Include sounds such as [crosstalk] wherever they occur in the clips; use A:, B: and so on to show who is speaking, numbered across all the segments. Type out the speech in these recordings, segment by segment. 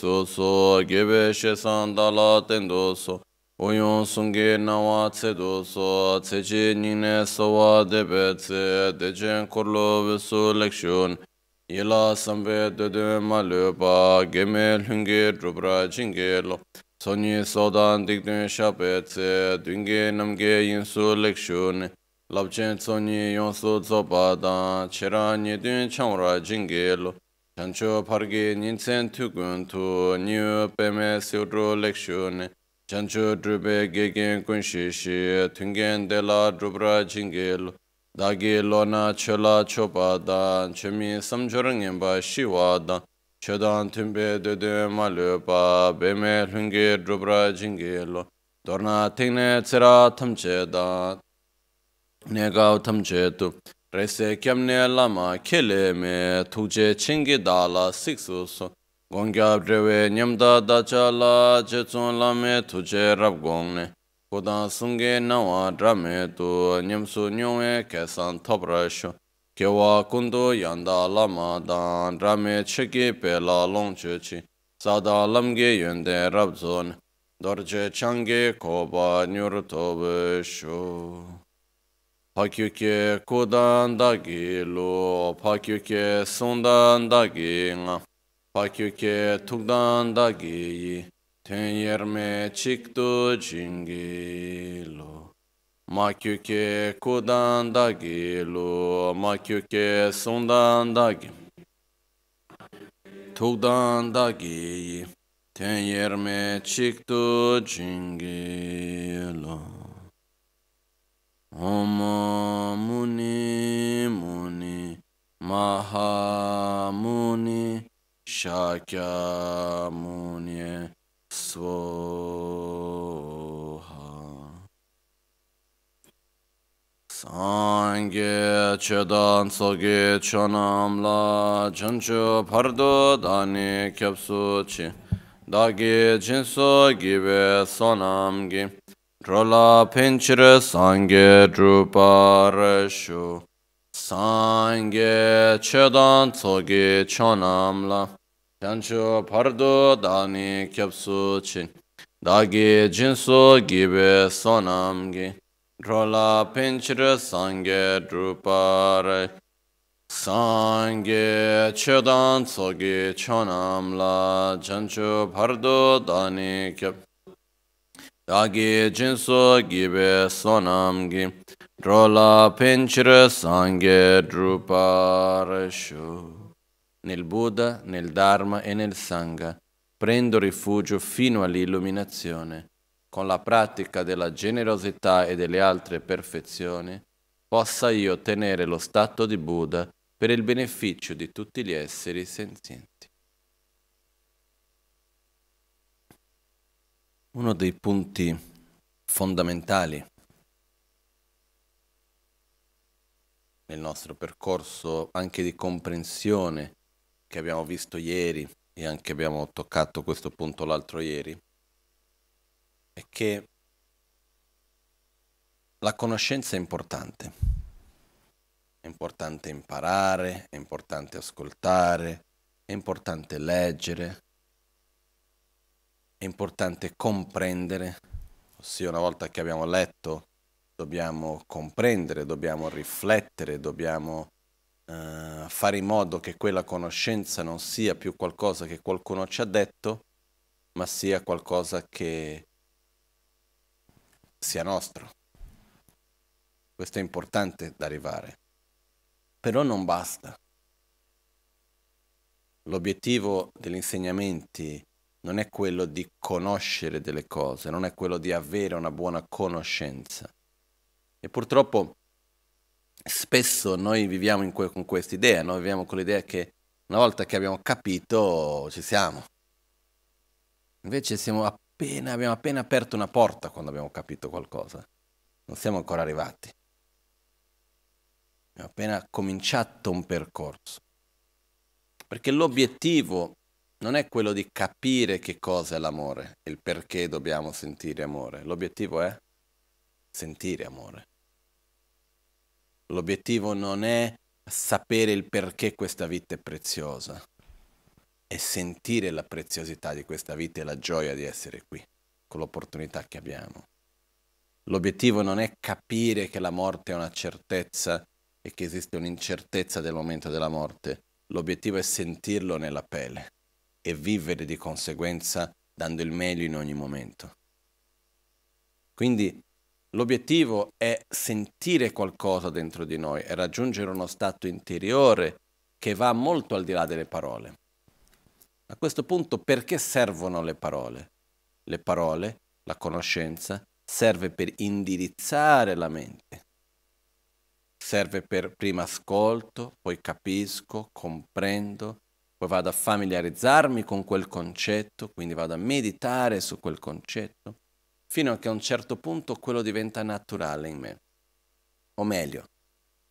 A: so so gebe she san da la ten do so oyon sung ge na wa ce do so ce je ni ne so wa de be ce de jen kor lo be so lek shun ye la sam be de de ma le ba ge me so ni so de sha ce dün ge nam ge yin so lek yon so zo da che ra ni dün Chancho pargi nintsen tukun tu niyo peme siyudru lekshu ne. Chancho drupe gegen kunshi shi tungen de la drupra jingilu. Dagi lo na che la chopa dan che mi samchor ngenpa shiwa dan. Che dan tumpe dede peme Ne gao raise kyamne lama kele me thujhe chingi dala siksu su gwang rewe nyamda dachala je zon la me thujhe rab gwang ne sungi nawa dhra tu nyam su nyong e shu kyewa kundu yanda lama dan pe la long chi sada lamge rab zon changi nyur shu 파큐케 고단다기 로 파큐케 손단다기 파큐케 툭단다기 텐여메 칙도 징기로 마큐케 고단다기 로 마큐케 손단다기 툭단다기 텐여메 칙도 징기로 Oma Muni Muni Şakya Shakyamuni Svoha Sangye Chedan Sogi Chonamla Chancho Pardo Dani Kyapsuchi Dagi Jinso Give Sonamgi drola penchira sangye drupa reshu sangye chedan tsogi chonamla chanchu pardu dani kyapsu chin dagi jinsu gibe sonamgi drola penchira sangye drupa sangye chedan tsogi chonamla chanchu pardu dani kyapsu Dagi jinso gibe sonamgi, drola pincere sangue drupareshu. Nel Buddha, nel Dharma e nel Sangha prendo rifugio fino all'illuminazione. Con la pratica della generosità e delle altre perfezioni, possa io ottenere lo stato di Buddha
B: per il beneficio di tutti gli esseri senzienti. Uno dei punti fondamentali nel nostro percorso anche di comprensione che abbiamo visto ieri e anche abbiamo toccato questo punto l'altro ieri, è che la conoscenza è importante. È importante imparare, è importante ascoltare, è importante leggere, è importante comprendere, ossia una volta che abbiamo letto dobbiamo comprendere, dobbiamo riflettere, dobbiamo eh, fare in modo che quella conoscenza non sia più qualcosa che qualcuno ci ha detto, ma sia qualcosa che sia nostro. Questo è importante da arrivare. Però non basta. L'obiettivo degli insegnamenti non è quello di conoscere delle cose, non è quello di avere una buona conoscenza. E purtroppo spesso noi viviamo que- con questa idea, noi viviamo con l'idea che una volta che abbiamo capito ci siamo. Invece siamo appena, abbiamo appena aperto una porta quando abbiamo capito qualcosa, non siamo ancora arrivati. Abbiamo appena cominciato un percorso. Perché l'obiettivo non è quello di capire che cosa è l'amore e il perché dobbiamo sentire amore. L'obiettivo è sentire amore. L'obiettivo non è sapere il perché questa vita è preziosa, è sentire la preziosità di questa vita e la gioia di essere qui, con l'opportunità che abbiamo. L'obiettivo non è capire che la morte è una certezza e che esiste un'incertezza del momento della morte, l'obiettivo è sentirlo nella pelle e vivere di conseguenza dando il meglio in ogni momento. Quindi l'obiettivo è sentire qualcosa dentro di noi e raggiungere uno stato interiore che va molto al di là delle parole. A questo punto perché servono le parole? Le parole, la conoscenza, serve per indirizzare la mente. Serve per prima ascolto, poi capisco, comprendo, poi vado a familiarizzarmi con quel concetto, quindi vado a meditare su quel concetto, fino a che a un certo punto quello diventa naturale in me. O meglio,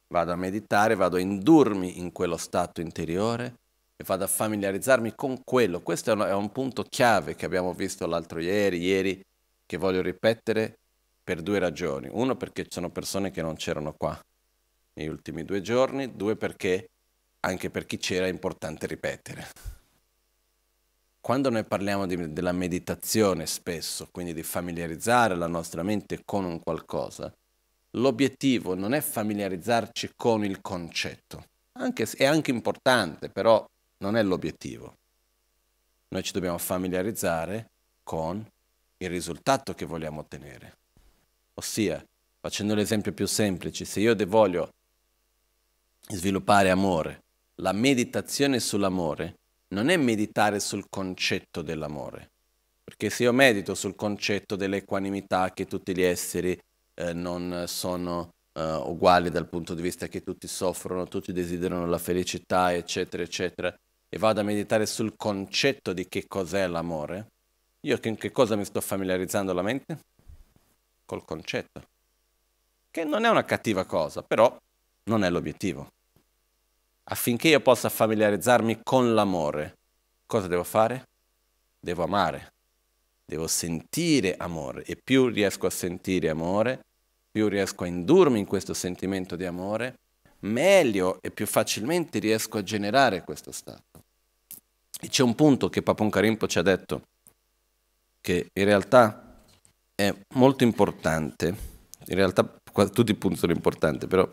B: vado a meditare, vado a indurmi in quello stato interiore e vado a familiarizzarmi con quello. Questo è un, è un punto chiave che abbiamo visto l'altro ieri, ieri, che voglio ripetere per due ragioni. Uno perché ci sono persone che non c'erano qua negli ultimi due giorni, due perché anche per chi c'era è importante ripetere. Quando noi parliamo di, della meditazione spesso, quindi di familiarizzare la nostra mente con un qualcosa, l'obiettivo non è familiarizzarci con il concetto, anche, se è anche importante, però non è l'obiettivo. Noi ci dobbiamo familiarizzare con il risultato che vogliamo ottenere. Ossia, facendo l'esempio più semplice, se io voglio sviluppare amore, la meditazione sull'amore non è meditare sul concetto dell'amore, perché se io medito sul concetto dell'equanimità che tutti gli esseri eh, non sono eh, uguali dal punto di vista che tutti soffrono, tutti desiderano la felicità, eccetera, eccetera, e vado a meditare sul concetto di che cos'è l'amore, io in che cosa mi sto familiarizzando la mente? Col concetto, che non è una cattiva cosa, però non è l'obiettivo. Affinché io possa familiarizzarmi con l'amore, cosa devo fare? Devo amare, devo sentire amore e più riesco a sentire amore, più riesco a indurmi in questo sentimento di amore, meglio e più facilmente riesco a generare questo stato. E c'è un punto che Papon Karimpo ci ha detto, che in realtà è molto importante, in realtà tutti i punti sono importanti, però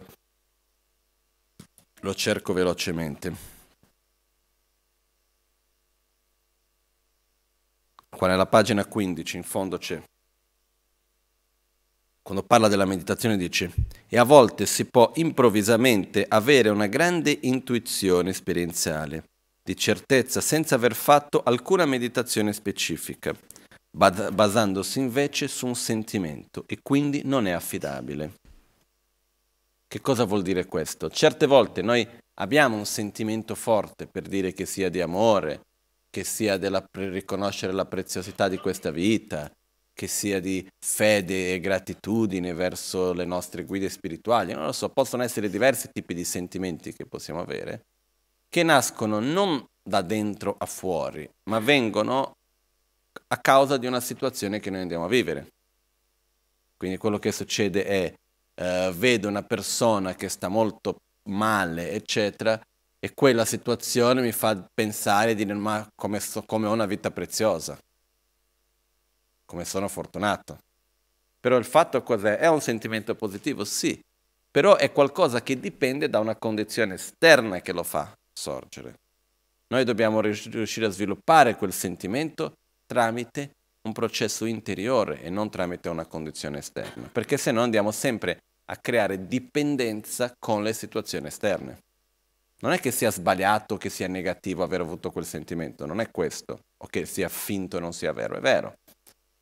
B: lo cerco velocemente. Qua nella pagina 15 in fondo c'è, quando parla della meditazione dice, e a volte si può improvvisamente avere una grande intuizione esperienziale, di certezza senza aver fatto alcuna meditazione specifica, basandosi invece su un sentimento e quindi non è affidabile. Che cosa vuol dire questo? Certe volte noi abbiamo un sentimento forte per dire che sia di amore, che sia della riconoscere la preziosità di questa vita, che sia di fede e gratitudine verso le nostre guide spirituali, non lo so, possono essere diversi tipi di sentimenti che possiamo avere, che nascono non da dentro a fuori, ma vengono a causa di una situazione che noi andiamo a vivere. Quindi quello che succede è eh, vedo una persona che sta molto male, eccetera, e quella situazione mi fa pensare e dire ma come, so, come ho una vita preziosa, come sono fortunato. Però il fatto cos'è? È un sentimento positivo, sì, però è qualcosa che dipende da una condizione esterna che lo fa sorgere. Noi dobbiamo riuscire a sviluppare quel sentimento tramite un processo interiore e non tramite una condizione esterna, perché se no andiamo sempre a creare dipendenza con le situazioni esterne. Non è che sia sbagliato, che sia negativo aver avuto quel sentimento, non è questo, o che sia finto e non sia vero, è vero,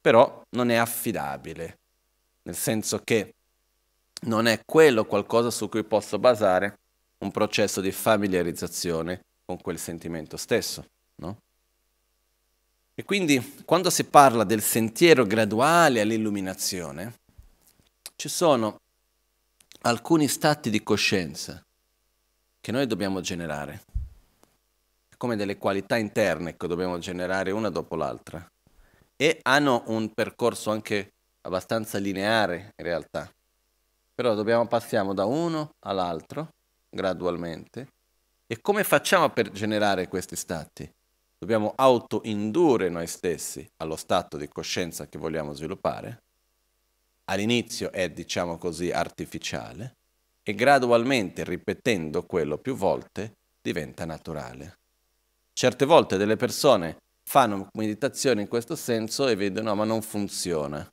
B: però non è affidabile, nel senso che non è quello qualcosa su cui posso basare un processo di familiarizzazione con quel sentimento stesso, no? E quindi quando si parla del sentiero graduale all'illuminazione, ci sono alcuni stati di coscienza che noi dobbiamo generare, come delle qualità interne che dobbiamo generare una dopo l'altra, e hanno un percorso anche abbastanza lineare in realtà, però dobbiamo passiamo da uno all'altro gradualmente. E come facciamo per generare questi stati? Dobbiamo autoindurre noi stessi allo stato di coscienza che vogliamo sviluppare all'inizio è diciamo così artificiale e gradualmente ripetendo quello più volte diventa naturale. Certe volte delle persone fanno meditazione in questo senso e vedono no, ma non funziona,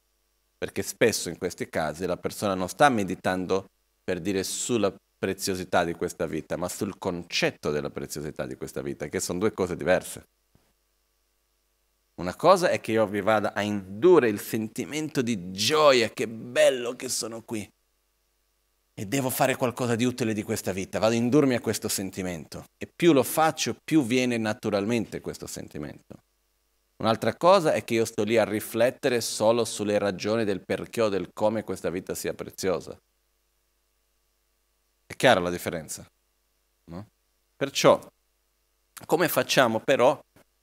B: perché spesso in questi casi la persona non sta meditando per dire sulla preziosità di questa vita, ma sul concetto della preziosità di questa vita, che sono due cose diverse. Una cosa è che io vi vada a indurre il sentimento di gioia, che bello che sono qui. E devo fare qualcosa di utile di questa vita, vado a indurmi a questo sentimento. E più lo faccio, più viene naturalmente questo sentimento. Un'altra cosa è che io sto lì a riflettere solo sulle ragioni del perché o del come questa vita sia preziosa. È chiara la differenza? No? Perciò, come facciamo però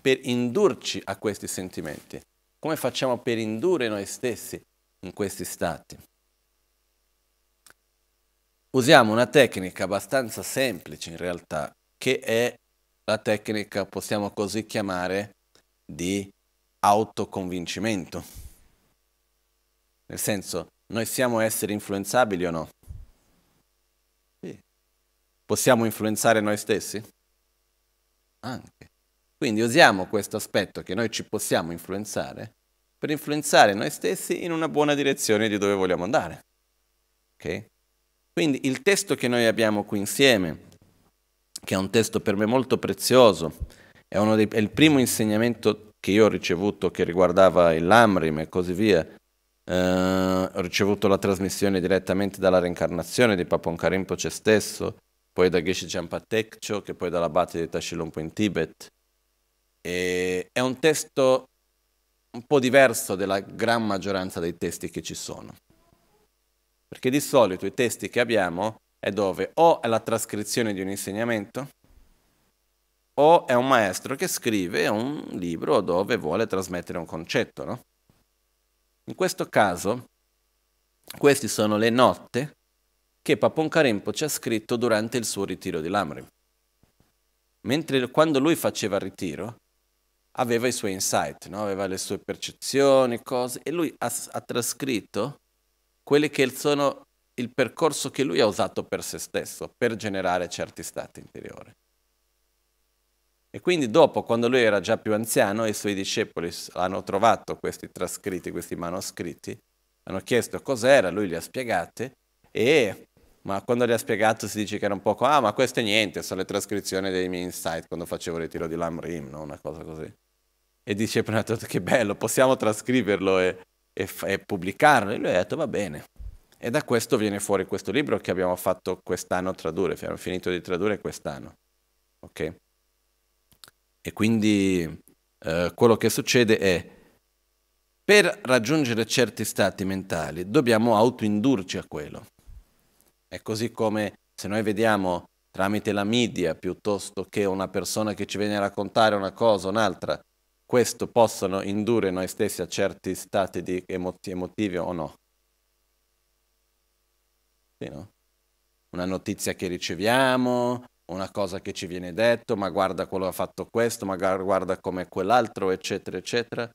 B: per indurci a questi sentimenti? Come facciamo per indurre noi stessi in questi stati? Usiamo una tecnica abbastanza semplice in realtà, che è la tecnica, possiamo così chiamare, di autoconvincimento. Nel senso, noi siamo esseri influenzabili o no? Sì. Possiamo influenzare noi stessi? Anche. Quindi usiamo questo aspetto che noi ci possiamo influenzare per influenzare noi stessi in una buona direzione di dove vogliamo andare. Okay? Quindi il testo che noi abbiamo qui insieme, che è un testo per me molto prezioso, è, dei, è il primo insegnamento che io ho ricevuto che riguardava il Lamrim e così via. Eh, ho ricevuto la trasmissione direttamente dalla reincarnazione di Papon Karimpoce stesso, poi da Geshe Champatekcho, che poi dalla Bhatti di Tashilumpo in Tibet, e è un testo un po' diverso dalla gran maggioranza dei testi che ci sono. Perché di solito i testi che abbiamo è dove o è la trascrizione di un insegnamento, o è un maestro che scrive un libro dove vuole trasmettere un concetto, no? In questo caso, queste sono le note che Paponcarempo ci ha scritto durante il suo ritiro di Lamrim. Mentre quando lui faceva il ritiro, aveva i suoi insight, no? aveva le sue percezioni, cose, e lui ha, ha trascritto quelli che sono il percorso che lui ha usato per se stesso, per generare certi stati interiori. E quindi dopo, quando lui era già più anziano, i suoi discepoli hanno trovato questi trascritti, questi manoscritti, hanno chiesto cos'era, lui li ha spiegati e ma quando li ha spiegati si dice che era un poco, ah ma questo è niente, sono le trascrizioni dei miei insight quando facevo il ritiro di Lamrim, no? una cosa così e dice Pronatot che bello, possiamo trascriverlo e, e, e pubblicarlo. E lui ha detto va bene. E da questo viene fuori questo libro che abbiamo fatto quest'anno tradurre, abbiamo finito di tradurre quest'anno. Ok? E quindi eh, quello che succede è, per raggiungere certi stati mentali dobbiamo autoindurci a quello. È così come se noi vediamo tramite la media piuttosto che una persona che ci viene a raccontare una cosa o un'altra, questo possono indurre noi stessi a certi stati di emoti- emotivi o no? Sì, no? Una notizia che riceviamo, una cosa che ci viene detto, ma guarda quello ha fatto questo, ma guarda come quell'altro, eccetera, eccetera.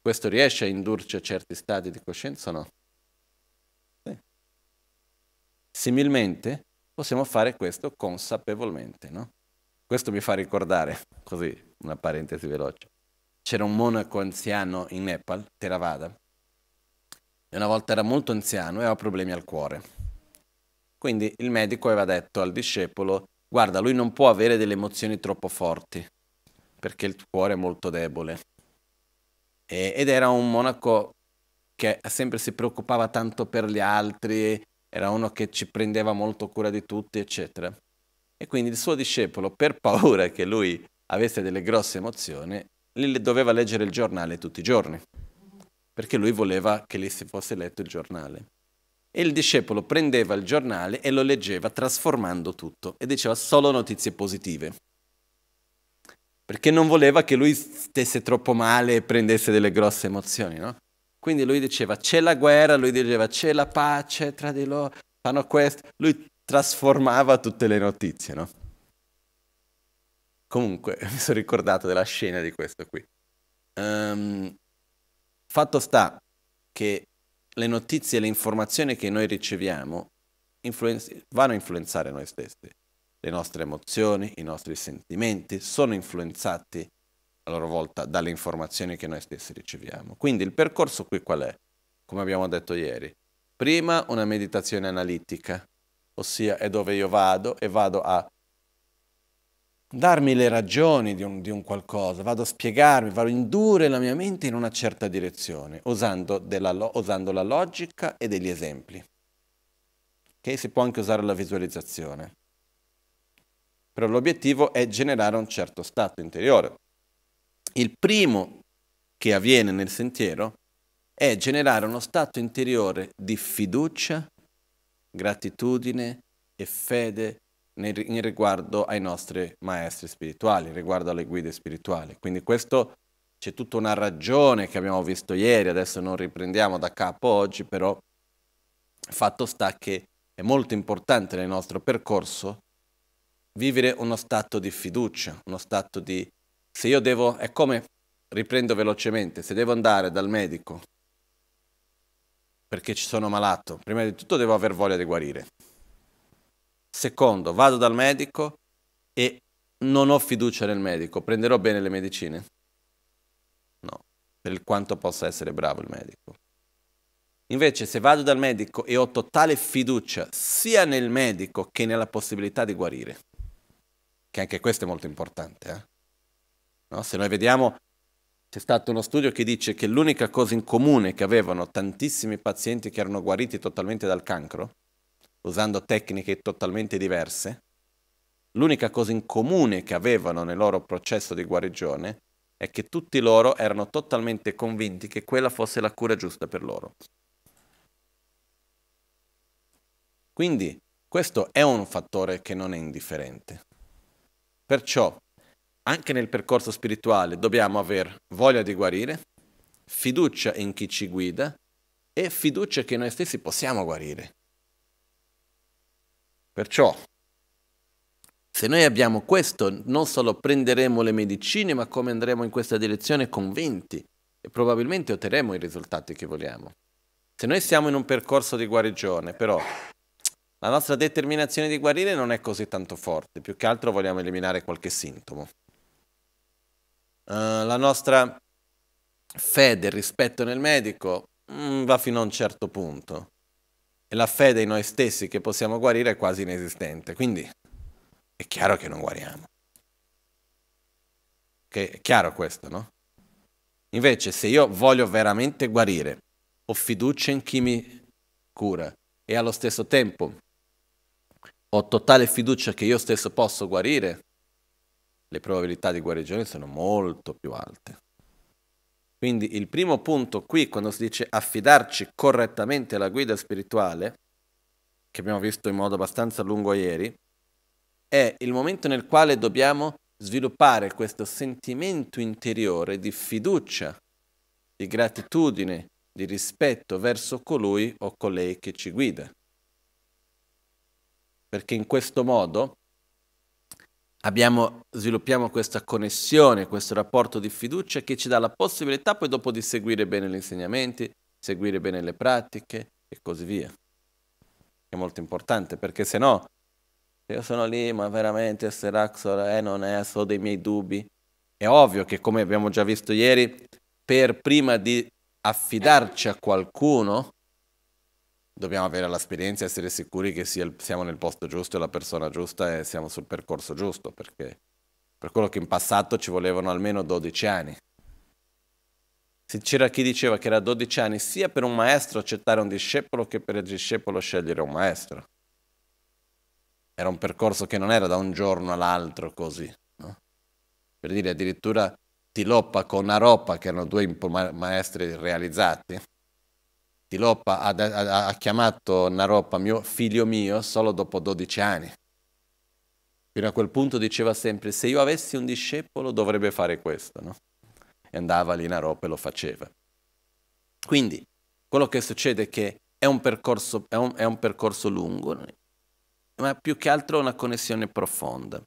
B: Questo riesce a indurci a certi stati di coscienza o no? Sì. Similmente possiamo fare questo consapevolmente, no? Questo mi fa ricordare, così una parentesi veloce, c'era un monaco anziano in Nepal, Theravada, e una volta era molto anziano e aveva problemi al cuore. Quindi il medico aveva detto al discepolo, guarda, lui non può avere delle emozioni troppo forti, perché il cuore è molto debole. E, ed era un monaco che sempre si preoccupava tanto per gli altri, era uno che ci prendeva molto cura di tutti, eccetera. E quindi il suo discepolo, per paura che lui avesse delle grosse emozioni, doveva leggere il giornale tutti i giorni, perché lui voleva che lì si fosse letto il giornale. E il discepolo prendeva il giornale e lo leggeva trasformando tutto e diceva solo notizie positive, perché non voleva che lui stesse troppo male e prendesse delle grosse emozioni, no? Quindi lui diceva c'è la guerra, lui diceva c'è la pace tra di loro, fanno questo, lui trasformava tutte le notizie, no? Comunque, [laughs] mi sono ricordato della scena di questo qui. Um, fatto sta che le notizie e le informazioni che noi riceviamo influenz- vanno a influenzare noi stessi. Le nostre emozioni, i nostri sentimenti sono influenzati a loro volta dalle informazioni che noi stessi riceviamo. Quindi il percorso qui qual è? Come abbiamo detto ieri. Prima una meditazione analitica, ossia è dove io vado e vado a darmi le ragioni di un, di un, qualcosa, vado a spiegarmi, vado a indurre la mia mente in una certa direzione, usando, della, usando la logica e degli esempi. Okay? Si può anche usare la visualizzazione. Però l'obiettivo è generare un certo stato interiore. Il primo che avviene nel sentiero è generare uno stato interiore di fiducia, gratitudine e fede in riguardo ai nostri maestri spirituali, riguardo alle guide spirituali. Quindi questo c'è tutta una ragione che abbiamo visto ieri, adesso non riprendiamo da capo oggi, però fatto sta che è molto importante nel nostro percorso vivere uno stato di fiducia, uno stato di... Se io devo, è come, riprendo velocemente, se devo andare dal medico perché ci sono malato, prima di tutto devo aver voglia di guarire. Secondo, vado dal medico e non ho fiducia nel medico, prenderò bene le medicine? No, per quanto possa essere bravo il medico. Invece se vado dal medico e ho totale fiducia sia nel medico che nella possibilità di guarire, che anche questo è molto importante,
A: eh?
B: no? se noi vediamo c'è stato uno studio che dice che l'unica cosa in comune che avevano tantissimi pazienti che erano guariti totalmente dal cancro usando tecniche totalmente diverse, l'unica cosa in comune che avevano nel loro processo di guarigione è che tutti loro erano totalmente convinti che quella fosse la cura giusta per loro. Quindi questo è un fattore che non è indifferente. Perciò anche nel percorso spirituale dobbiamo avere voglia di guarire, fiducia in chi ci guida e fiducia che noi stessi possiamo guarire. Perciò, se noi abbiamo questo, non solo prenderemo le medicine, ma come andremo in questa direzione convinti e probabilmente otterremo i risultati che vogliamo. Se noi siamo in un percorso di guarigione, però la nostra determinazione di guarire non è così tanto forte, più che altro vogliamo eliminare qualche sintomo. Uh, la nostra fede, e rispetto nel medico mm, va fino a un certo punto e la fede in noi stessi che possiamo guarire è quasi inesistente. Quindi è chiaro che non guariamo. Che è chiaro questo, no? Invece se io voglio veramente guarire, ho fiducia in chi mi cura e allo stesso tempo ho totale fiducia che io stesso posso guarire, le probabilità di guarigione sono molto più alte. Quindi il primo punto qui, quando si dice affidarci correttamente alla guida spirituale, che abbiamo visto in modo abbastanza lungo ieri, è il momento nel quale dobbiamo sviluppare questo sentimento interiore di fiducia, di gratitudine, di rispetto verso colui o colei che ci guida. Perché in questo modo abbiamo, sviluppiamo questa connessione, questo rapporto di fiducia che ci dà la possibilità poi dopo di seguire bene gli insegnamenti, seguire bene le pratiche e così via. È molto importante perché se no, io sono lì, ma veramente se Raxor è, non è, ho dei miei dubbi. È ovvio che come abbiamo già visto ieri, per prima di affidarci a qualcuno, dobbiamo avere l'esperienza, essere sicuri che il, siamo nel posto giusto e la persona giusta e siamo sul percorso giusto, perché per quello che in passato ci volevano almeno 12 anni. Se c'era chi diceva che era 12 anni sia per un maestro accettare un discepolo che per il discepolo scegliere un maestro. Era un percorso che non era da un giorno all'altro così. No? Per dire addirittura Tiloppa con Aroppa, che erano due maestri realizzati, di Loppa ha, ha, ha chiamato Naropa mio figlio mio solo dopo 12 anni. Fino a quel punto diceva sempre, se io avessi un discepolo dovrebbe fare questo, no? E andava lì Naropa e lo faceva. Quindi, quello che succede è che è un percorso, è un, è un percorso lungo, ma più che altro una connessione profonda.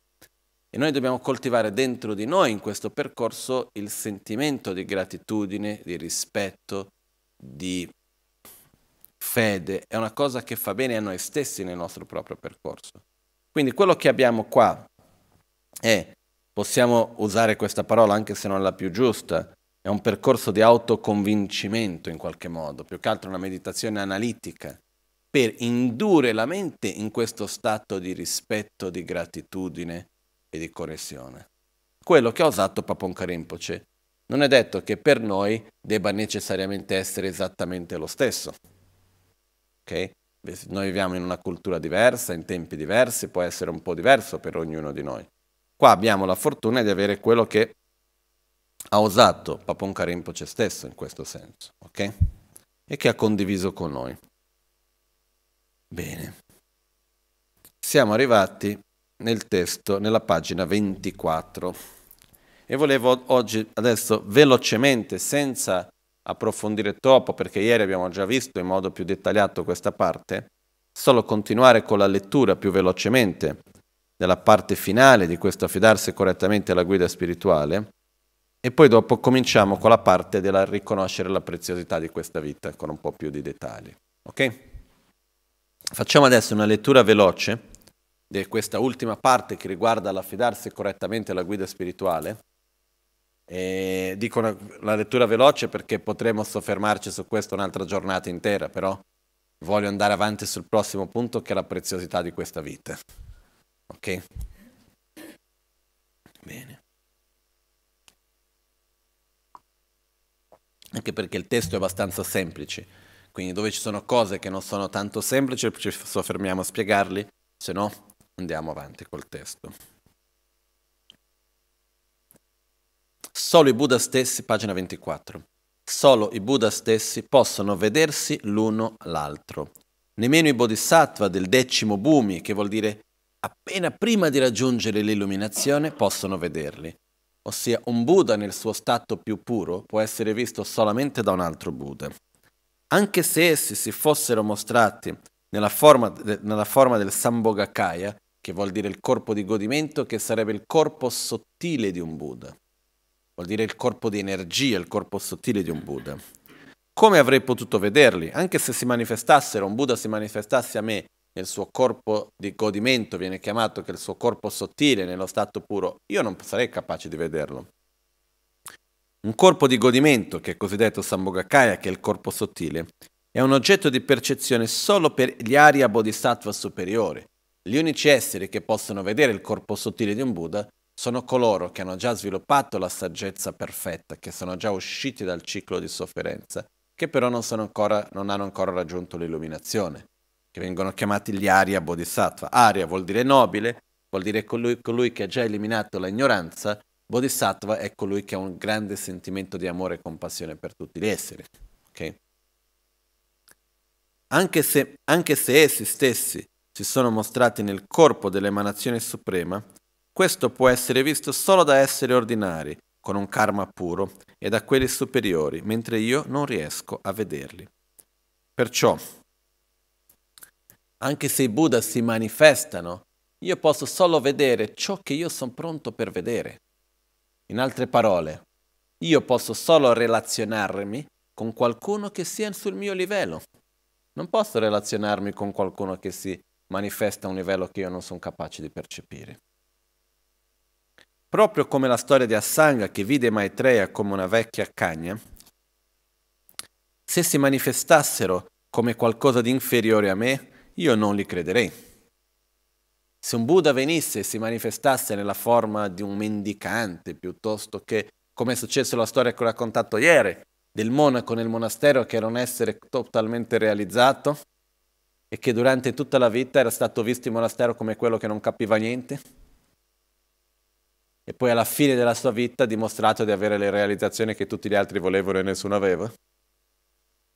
B: E noi dobbiamo coltivare dentro di noi in questo percorso il sentimento di gratitudine, di rispetto, di fede, è una cosa che fa bene a noi stessi nel nostro proprio percorso. Quindi quello che abbiamo qua è, possiamo usare questa parola anche se non è la più giusta, è un percorso di autoconvincimento in qualche modo, più che altro una meditazione analitica, per indurre la mente in questo stato di rispetto, di gratitudine e di correzione. Quello che ha usato Papon Karimpoce. Cioè, non è detto che per noi debba necessariamente essere esattamente lo stesso ok? Noi viviamo in una cultura diversa, in tempi diversi, può essere un po' diverso per ognuno di noi. Qua abbiamo la fortuna di avere quello che ha usato Papon Karimpoce stesso in questo senso, ok? E che ha condiviso con noi. Bene. Siamo arrivati nel testo, nella pagina 24. E volevo oggi, adesso velocemente, senza approfondire troppo perché ieri abbiamo già visto in modo più dettagliato questa parte, solo continuare con la lettura più velocemente della parte finale di questo affidarsi correttamente alla guida spirituale e poi dopo cominciamo con la parte della riconoscere la preziosità di questa vita con un po' più di dettagli. Ok? Facciamo adesso una lettura veloce di questa ultima parte che riguarda l'affidarsi correttamente alla guida spirituale e dico una, la lettura veloce perché potremmo soffermarci su questo un'altra giornata intera, però voglio andare avanti sul prossimo punto che è la preziosità di questa vita. Ok? Bene. Anche perché il testo è abbastanza semplice, quindi dove ci sono cose che non sono tanto semplici ci soffermiamo a spiegarli, se no andiamo avanti col testo. Solo i Buddha stessi, pagina 24. Solo i Buddha stessi possono vedersi l'uno l'altro. Nemmeno i Bodhisattva del decimo Bhumi, che vuol dire appena prima di raggiungere l'illuminazione, possono vederli. Ossia, un Buddha nel suo stato più puro può essere visto solamente da un altro Buddha. Anche se essi si fossero mostrati nella forma, nella forma del Sambhogakaya, che vuol dire il corpo di godimento, che sarebbe il corpo sottile di un Buddha vuol dire il corpo di energia, il corpo sottile di un Buddha. Come avrei potuto vederli? Anche se si manifestassero, un Buddha si manifestasse a me nel suo corpo di godimento, viene chiamato che il suo corpo sottile, nello stato puro, io non sarei capace di vederlo. Un corpo di godimento, che è cosiddetto Sambhogakaya, che è il corpo sottile, è un oggetto di percezione solo per gli aria bodhisattva superiori, gli unici esseri che possono vedere il corpo sottile di un Buddha sono coloro che hanno già sviluppato la saggezza perfetta, che sono già usciti dal ciclo di sofferenza, che però non, ancora, non hanno ancora raggiunto l'illuminazione, che vengono chiamati gli Arya Bodhisattva. Arya vuol dire nobile, vuol dire colui, colui che ha già eliminato l'ignoranza, Bodhisattva è colui che ha un grande sentimento di amore e compassione per tutti gli esseri. Okay? Anche, se, anche se essi stessi si sono mostrati nel corpo dell'emanazione suprema, questo può essere visto solo da esseri ordinari, con un karma puro, e da quelli superiori, mentre io non riesco a vederli. Perciò, anche se i Buddha si manifestano, io posso solo vedere ciò che io sono pronto per vedere. In altre parole, io posso solo relazionarmi con qualcuno che sia sul mio livello. Non posso relazionarmi con qualcuno che si manifesta a un livello che io non sono capace di percepire. Proprio come la storia di Assanga che vide Maitreya come una vecchia cagna, se si manifestassero come qualcosa di inferiore a me, io non li crederei. Se un Buddha venisse e si manifestasse nella forma di un mendicante, piuttosto che, come è successo la storia che ho raccontato ieri, del monaco nel monastero che era un essere totalmente realizzato e che durante tutta la vita era stato visto in monastero come quello che non capiva niente, e poi alla fine della sua vita ha dimostrato di avere le realizzazioni che tutti gli altri volevano e nessuno aveva?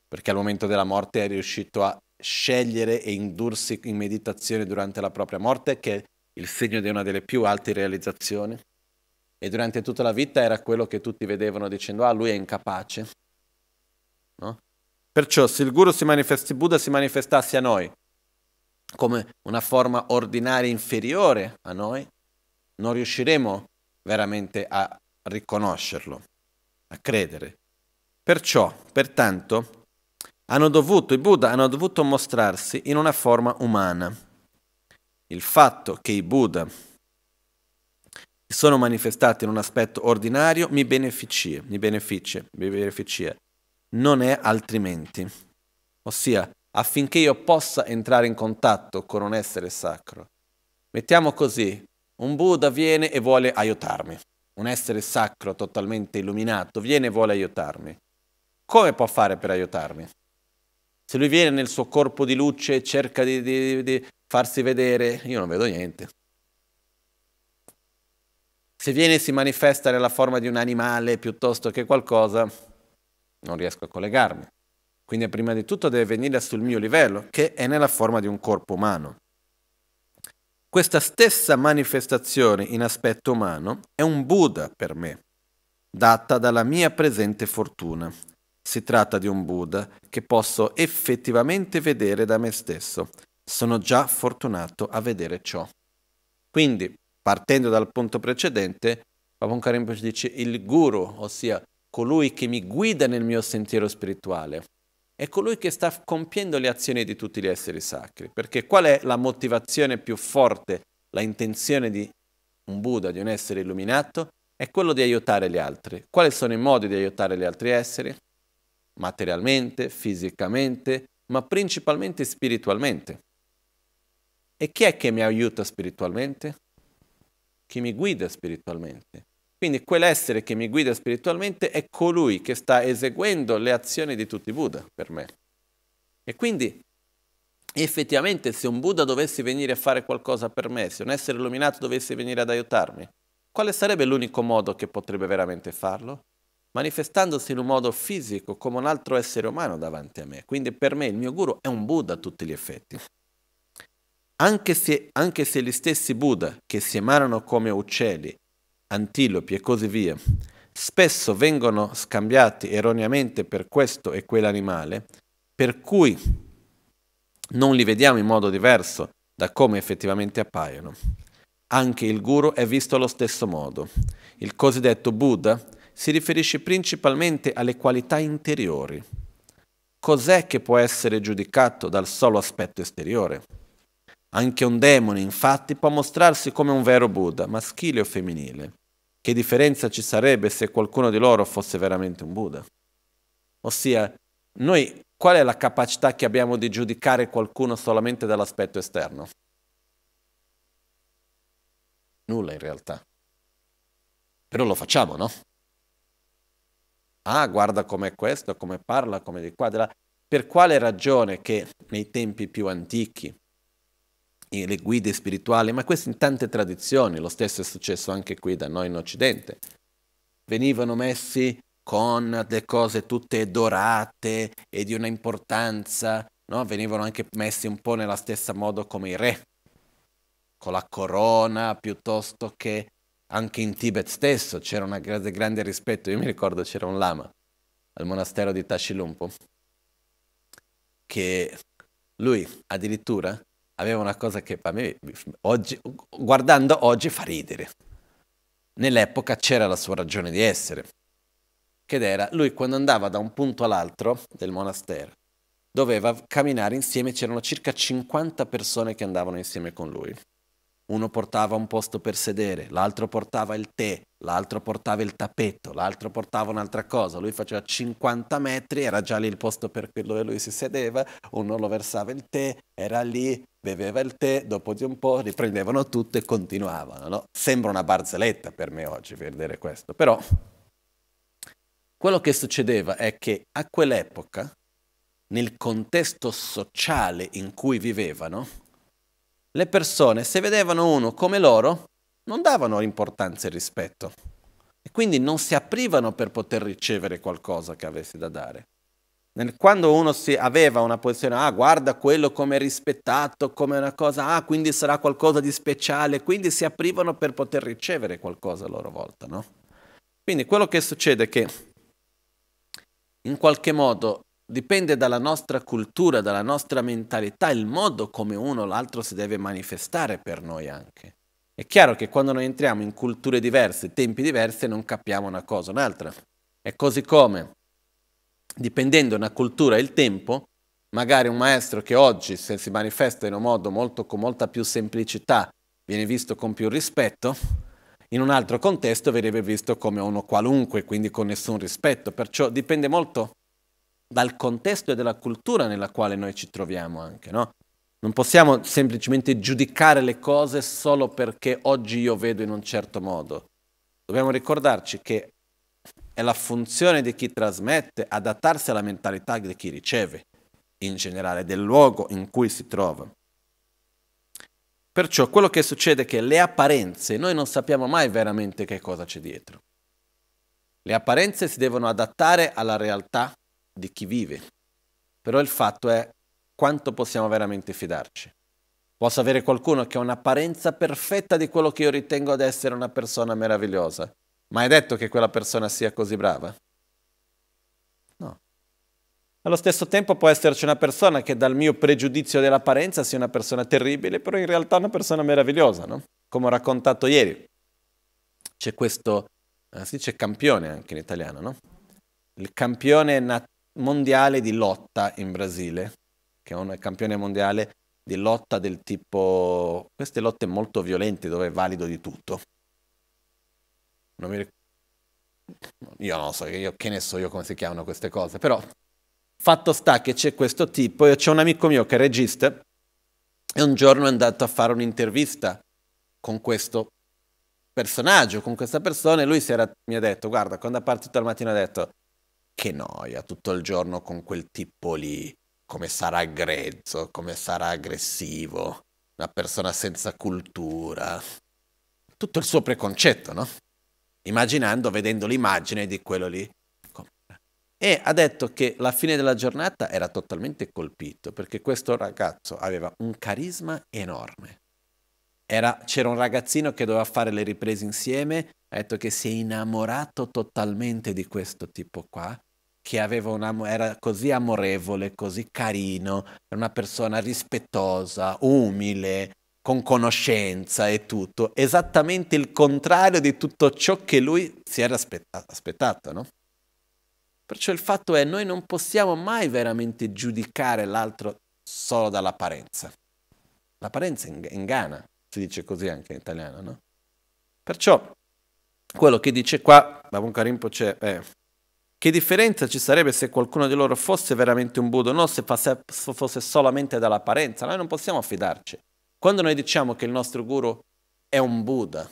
B: Perché al momento della morte è riuscito a scegliere e indursi in meditazione durante la propria morte, che è il segno di una delle più alte realizzazioni. E durante tutta la vita era quello che tutti vedevano dicendo, ah, lui è incapace. No? Perciò se il guru si manifesti, Buddha si manifestasse a noi come una forma ordinaria inferiore a noi, non riusciremo veramente a riconoscerlo, a credere. Perciò, pertanto, hanno dovuto, i Buddha hanno dovuto mostrarsi in una forma umana. Il fatto che i Buddha si sono manifestati in un aspetto ordinario mi beneficia, mi beneficia, mi beneficia. Non è altrimenti. Ossia, affinché io possa entrare in contatto con un essere sacro. Mettiamo così, un Buddha viene e vuole aiutarmi. Un essere sacro, totalmente illuminato, viene e vuole aiutarmi. Come può fare per aiutarmi? Se lui viene nel suo corpo di luce e cerca di, di, di farsi vedere, io non vedo niente. Se viene e si manifesta nella forma di un animale piuttosto che qualcosa, non riesco a collegarmi. Quindi prima di tutto deve venire sul mio livello, che è nella forma di un corpo umano. Questa stessa manifestazione in aspetto umano è un Buddha per me, data dalla mia presente fortuna. Si tratta di un Buddha che posso effettivamente vedere da me stesso. Sono già fortunato a vedere ciò. Quindi, partendo dal punto precedente, Pavon Papankarimpoche dice il guru, ossia colui che mi guida nel mio sentiero spirituale è colui che sta compiendo le azioni di tutti gli esseri sacri. Perché qual è la motivazione più forte, la intenzione di un Buddha, di un essere illuminato? È quello di aiutare gli altri. Quali sono i modi di aiutare gli altri esseri? Materialmente, fisicamente, ma principalmente spiritualmente. E chi è che mi aiuta spiritualmente? Chi mi guida spiritualmente? Quindi quell'essere che mi guida spiritualmente è colui che sta eseguendo le azioni di tutti i Buddha per me. E quindi effettivamente se un Buddha dovesse venire a fare qualcosa per me, se un essere illuminato dovesse venire ad aiutarmi, quale sarebbe l'unico modo che potrebbe veramente farlo? Manifestandosi in un modo fisico come un altro essere umano davanti a me. Quindi per me il mio guru è un Buddha a tutti gli effetti. Anche se, anche se gli stessi Buddha, che si emanano come uccelli antilopi e così via, spesso vengono scambiati erroneamente per questo e quell'animale, per cui non li vediamo in modo diverso da come effettivamente appaiono. Anche il guru è visto allo stesso modo. Il cosiddetto Buddha si riferisce principalmente alle qualità interiori. Cos'è che può essere giudicato dal solo aspetto esteriore? Anche un demone infatti può mostrarsi come un vero Buddha, maschile o femminile. Che differenza ci sarebbe se qualcuno di loro fosse veramente un Buddha? Ossia, noi qual è la capacità che abbiamo di giudicare qualcuno solamente dall'aspetto esterno? Nulla in realtà. Però lo facciamo, no? Ah, guarda com'è questo, come parla, come di qua, di là. Per quale ragione che nei tempi più antichi le guide spirituali, ma questo in tante tradizioni, lo stesso è successo anche qui da noi in Occidente. Venivano messi con le cose tutte dorate e di una importanza, no? venivano anche messi un po' nella stessa modo come i re, con la corona piuttosto che anche in Tibet stesso c'era un grande, grande rispetto. Io mi ricordo c'era un lama al monastero di Tashilumpo che lui addirittura aveva una cosa che a me, oggi, guardando oggi, fa ridere. Nell'epoca c'era la sua ragione di essere, che era lui quando andava da un punto all'altro del monastero, doveva camminare insieme, c'erano circa 50 persone che andavano insieme con lui. Uno portava un posto per sedere, l'altro portava il tè, l'altro portava il tappeto, l'altro portava un'altra cosa, lui faceva 50 metri, era già lì il posto per cui lui, lui si sedeva, uno lo versava il tè, era lì, beveva il tè, dopo di un po' riprendevano tutto e continuavano. No? Sembra una barzelletta per me oggi vedere questo, però quello che succedeva è che a quell'epoca, nel contesto sociale in cui vivevano, le persone, se vedevano uno come loro, non davano importanza e rispetto e quindi non si aprivano per poter ricevere qualcosa che avessi da dare. Quando uno aveva una posizione, ah guarda quello come è rispettato, come una cosa, ah quindi sarà qualcosa di speciale, quindi si aprivano per poter ricevere qualcosa a loro volta, no? Quindi quello che succede è che in qualche modo dipende dalla nostra cultura, dalla nostra mentalità, il modo come uno o l'altro si deve manifestare per noi anche. È chiaro che quando noi entriamo in culture diverse, tempi diversi, non capiamo una cosa o un'altra. È così come, dipendendo da una cultura e il tempo, magari un maestro che oggi, se si manifesta in un modo molto, con molta più semplicità, viene visto con più rispetto, in un altro contesto verrebbe visto come uno qualunque, quindi con nessun rispetto. Perciò dipende molto dal contesto e dalla cultura nella quale noi ci troviamo anche, no? Non possiamo semplicemente giudicare le cose solo perché oggi io vedo in un certo modo. Dobbiamo ricordarci che è la funzione di chi trasmette adattarsi alla mentalità di chi riceve, in generale, del luogo in cui si trova. Perciò quello che succede è che le apparenze, noi non sappiamo mai veramente che cosa c'è dietro. Le apparenze si devono adattare alla realtà di chi vive, però il fatto è quanto possiamo veramente fidarci. Posso avere qualcuno che ha un'apparenza perfetta di quello che io ritengo ad essere una persona meravigliosa, ma è detto che quella persona sia così brava? No. Allo stesso tempo può esserci una persona che dal mio pregiudizio dell'apparenza sia una persona terribile, però in realtà è una persona meravigliosa, no? Come ho raccontato ieri. C'è questo, eh, si dice campione anche in italiano, no? Il campione mondiale di lotta in Brasile, che è un campione mondiale di lotta del tipo, queste lotte molto violente dove è valido di tutto. Non mi ricordo. Io non so, io, che ne so io come si chiamano queste cose, però fatto sta che c'è questo tipo, io, c'è un amico mio che è regista e un giorno è andato a fare un'intervista con questo personaggio, con questa persona e lui era, mi ha detto, guarda, quando ha partito al mattino ha detto, che noia tutto il giorno con quel tipo lì come sarà grezzo, come sarà aggressivo, una persona senza cultura, tutto il suo preconcetto, no? Immaginando, vedendo l'immagine di quello lì. E ha detto che alla fine della giornata era totalmente colpito perché questo ragazzo aveva un carisma enorme. Era, c'era un ragazzino che doveva fare le riprese insieme, ha detto che si è innamorato totalmente di questo tipo qua che una, era così amorevole, così carino, era una persona rispettosa, umile, con conoscenza e tutto, esattamente il contrario di tutto ciò che lui si era aspetta- aspettato, no? Perciò il fatto è noi non possiamo mai veramente giudicare l'altro solo dall'apparenza. L'apparenza ingana, si dice così anche in italiano, no? Perciò quello che dice qua, Babun Karimpo c'è... è eh, che differenza ci sarebbe se qualcuno di loro fosse veramente un Buddha non se fosse solamente dall'apparenza? Noi non possiamo affidarci. Quando noi diciamo che il nostro guru è un Buddha,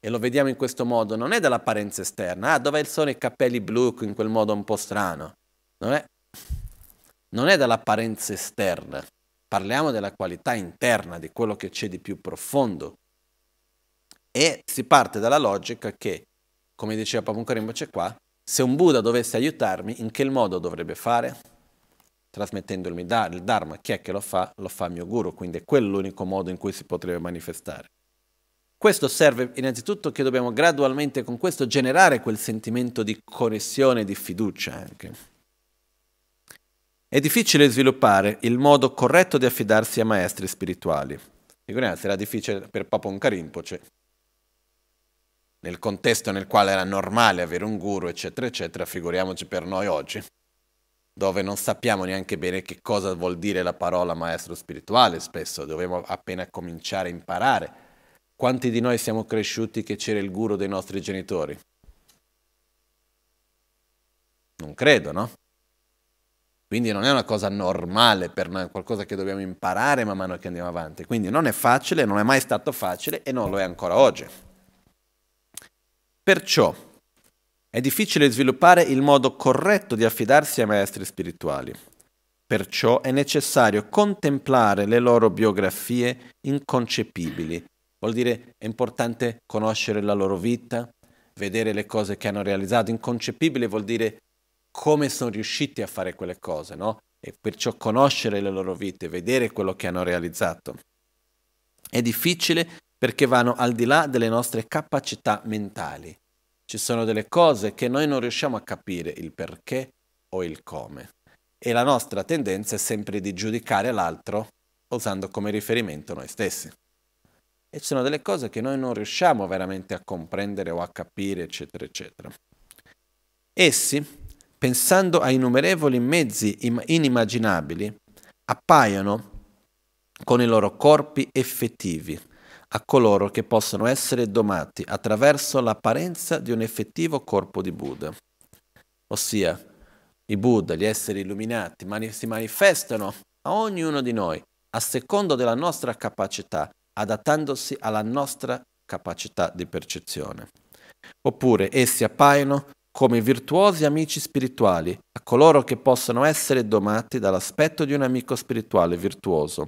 B: e lo vediamo in questo modo, non è dall'apparenza esterna, ah, dove sono i capelli blu in quel modo un po' strano, non è, non è dall'apparenza esterna, parliamo della qualità interna, di quello che c'è di più profondo. E si parte dalla logica che, come diceva Papunkarimbo c'è qua, se un Buddha dovesse aiutarmi, in che modo dovrebbe fare? Trasmettendomi il Dharma, chi è che lo fa? Lo fa il mio guru, quindi è quell'unico modo in cui si potrebbe manifestare. Questo serve innanzitutto che dobbiamo gradualmente con questo generare quel sentimento di connessione, di fiducia anche. È difficile sviluppare il modo corretto di affidarsi a maestri spirituali. Figuriamoci, era difficile per Papon Karinpoce cioè nel contesto nel quale era normale avere un guru, eccetera, eccetera, figuriamoci per noi oggi, dove non sappiamo neanche bene che cosa vuol dire la parola maestro spirituale spesso, dobbiamo appena cominciare a imparare. Quanti di noi siamo cresciuti che c'era il guru dei nostri genitori? Non credo, no? Quindi non è una cosa normale per noi, è qualcosa che dobbiamo imparare man mano che andiamo avanti. Quindi non è facile, non è mai stato facile e non lo è ancora oggi. Perciò è difficile sviluppare il modo corretto di affidarsi ai maestri spirituali. Perciò è necessario contemplare le loro biografie inconcepibili. Vuol dire è importante conoscere la loro vita, vedere le cose che hanno realizzato. Inconcepibile vuol dire come sono riusciti a fare quelle cose, no? E perciò conoscere le loro vite, vedere quello che hanno realizzato. È difficile perché vanno al di là delle nostre capacità mentali. Ci sono delle cose che noi non riusciamo a capire il perché o il come. E la nostra tendenza è sempre di giudicare l'altro usando come riferimento noi stessi. E ci sono delle cose che noi non riusciamo veramente a comprendere o a capire, eccetera, eccetera. Essi, pensando a innumerevoli mezzi inimmaginabili, appaiono con i loro corpi effettivi, a coloro che possono essere domati attraverso l'apparenza di un effettivo corpo di Buddha. Ossia, i Buddha, gli esseri illuminati, mani- si manifestano a ognuno di noi a secondo della nostra capacità, adattandosi alla nostra capacità di percezione. Oppure essi appaiono come virtuosi amici spirituali a coloro che possono essere domati dall'aspetto di un amico spirituale virtuoso,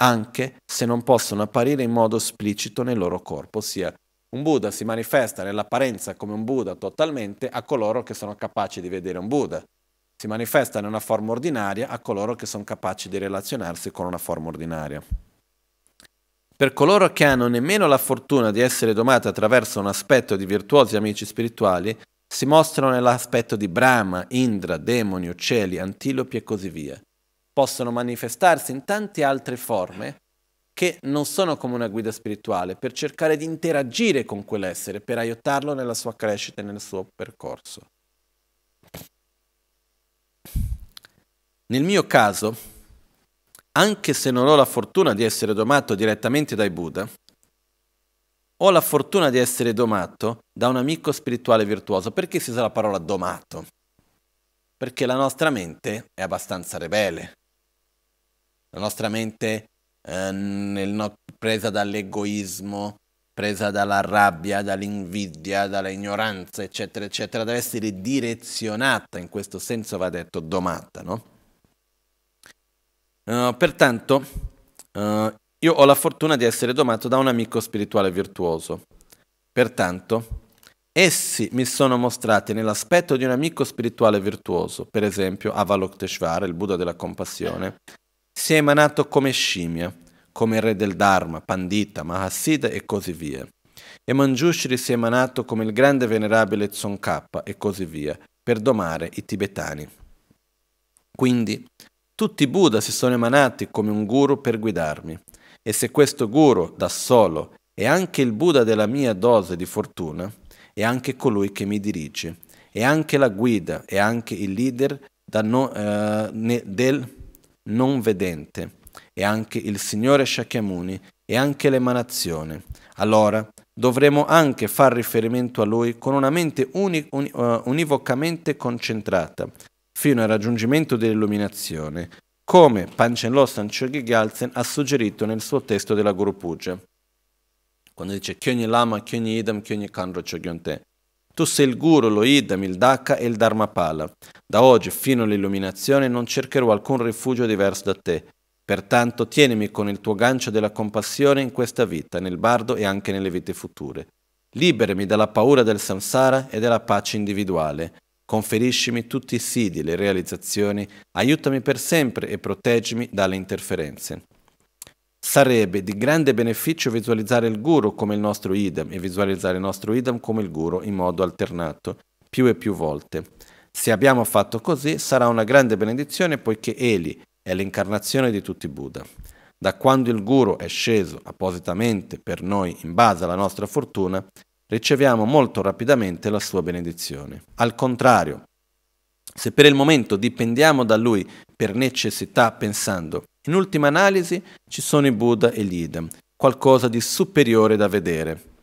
B: anche se non possono apparire in modo esplicito nel loro corpo, ossia un Buddha si manifesta nell'apparenza come un Buddha totalmente a coloro che sono capaci di vedere un Buddha, si manifesta in una forma ordinaria a coloro che sono capaci di relazionarsi con una forma ordinaria. Per coloro che hanno nemmeno la fortuna di essere domati attraverso un aspetto di virtuosi amici spirituali, si mostrano nell'aspetto di Brahma, Indra, demoni, uccelli, antilopi e così via possono manifestarsi in tante altre forme che non sono come una guida spirituale, per cercare di interagire con quell'essere, per aiutarlo nella sua crescita e nel suo percorso. Nel mio caso, anche se non ho la fortuna di essere domato direttamente dai Buddha, ho la fortuna di essere domato da un amico spirituale virtuoso. Perché si usa la parola domato? Perché la nostra mente è abbastanza rebelle la nostra mente eh, no- presa dall'egoismo, presa dalla rabbia, dall'invidia, dalla ignoranza, eccetera, eccetera, deve essere direzionata, in questo senso va detto domata, no? Uh, pertanto, uh, io ho la fortuna di essere domato da un amico spirituale virtuoso. Pertanto, Essi mi sono mostrati nell'aspetto di un amico spirituale virtuoso, per esempio Avalokiteshvara, il Buddha della compassione, si è emanato come scimmia, come re del Dharma, Pandita, Mahasiddha e così via. E Manjushri si è emanato come il grande venerabile Tsongkhapa e così via, per domare i tibetani. Quindi, tutti i Buddha si sono emanati come un guru per guidarmi. E se questo guru, da solo, è anche il Buddha della mia dose di fortuna, è anche colui che mi dirige, è anche la guida, è anche il leader no, eh, del non vedente, e anche il Signore Shakyamuni, e anche l'emanazione. Allora dovremo anche far riferimento a Lui con una mente uni- uni- eh, univocamente concentrata, fino al raggiungimento dell'illuminazione, come Panchen Lostan Chögyi Gyaltsen ha suggerito nel suo testo della Guru Puja, quando dice Kyonyi Lama, Kyonyi Idam, Kyonyi Kanro Chögyonte. Tu sei il Guru, lo Idam, il Dhaka e il Dharmapala. Da oggi fino all'illuminazione non cercherò alcun rifugio diverso da te. Pertanto tienimi con il tuo gancio della compassione in questa vita, nel bardo e anche nelle vite future. Liberami dalla paura del samsara e della pace individuale. Conferiscimi tutti i sidi, le realizzazioni, aiutami per sempre e proteggimi dalle interferenze. Sarebbe di grande beneficio visualizzare il guru come il nostro idam e visualizzare il nostro idam come il guru in modo alternato, più e più volte. Se abbiamo fatto così sarà una grande benedizione poiché Eli è l'incarnazione di tutti i Buddha. Da quando il guru è sceso appositamente per noi in base alla nostra fortuna, riceviamo molto rapidamente la sua benedizione. Al contrario, se per il momento dipendiamo da lui per necessità pensando in ultima analisi ci sono i Buddha e gli Idam, qualcosa di superiore da vedere.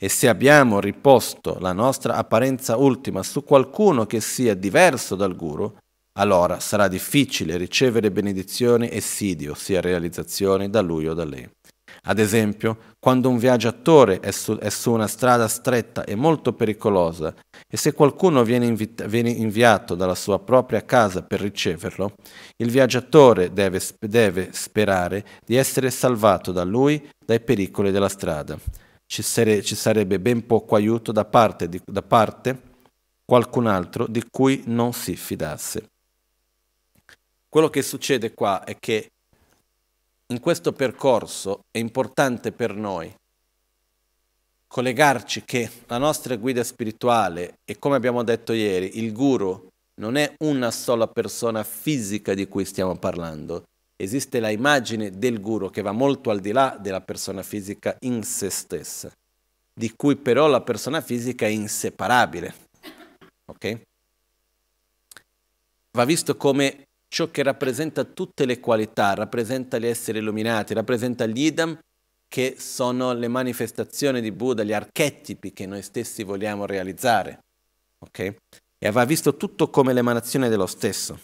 B: E se abbiamo riposto la nostra apparenza ultima su qualcuno che sia diverso dal guru, allora sarà difficile ricevere benedizioni e sidi, ossia realizzazioni, da lui o da lei. Ad esempio, quando un viaggiatore è su, è su una strada stretta e molto pericolosa e se qualcuno viene, invita- viene, inviato dalla sua propria casa per riceverlo, il viaggiatore deve, deve sperare di essere salvato da lui dai pericoli della strada. Ci, sare- ci sarebbe ben poco aiuto da parte, di, da parte qualcun altro di cui non si fidasse. Quello che succede qua è che in questo percorso è importante per noi collegarci che la nostra guida spirituale e come abbiamo detto ieri, il guru non è una sola persona fisica di cui stiamo parlando. Esiste la immagine del guru che va molto al di là della persona fisica in se stessa, di cui però la persona fisica è inseparabile. Ok? Va visto come ciò che rappresenta tutte le qualità, rappresenta gli esseri illuminati, rappresenta gli idam che sono le manifestazioni di Buddha, gli archetipi che noi stessi vogliamo realizzare. Okay? E va visto tutto come l'emanazione dello stesso.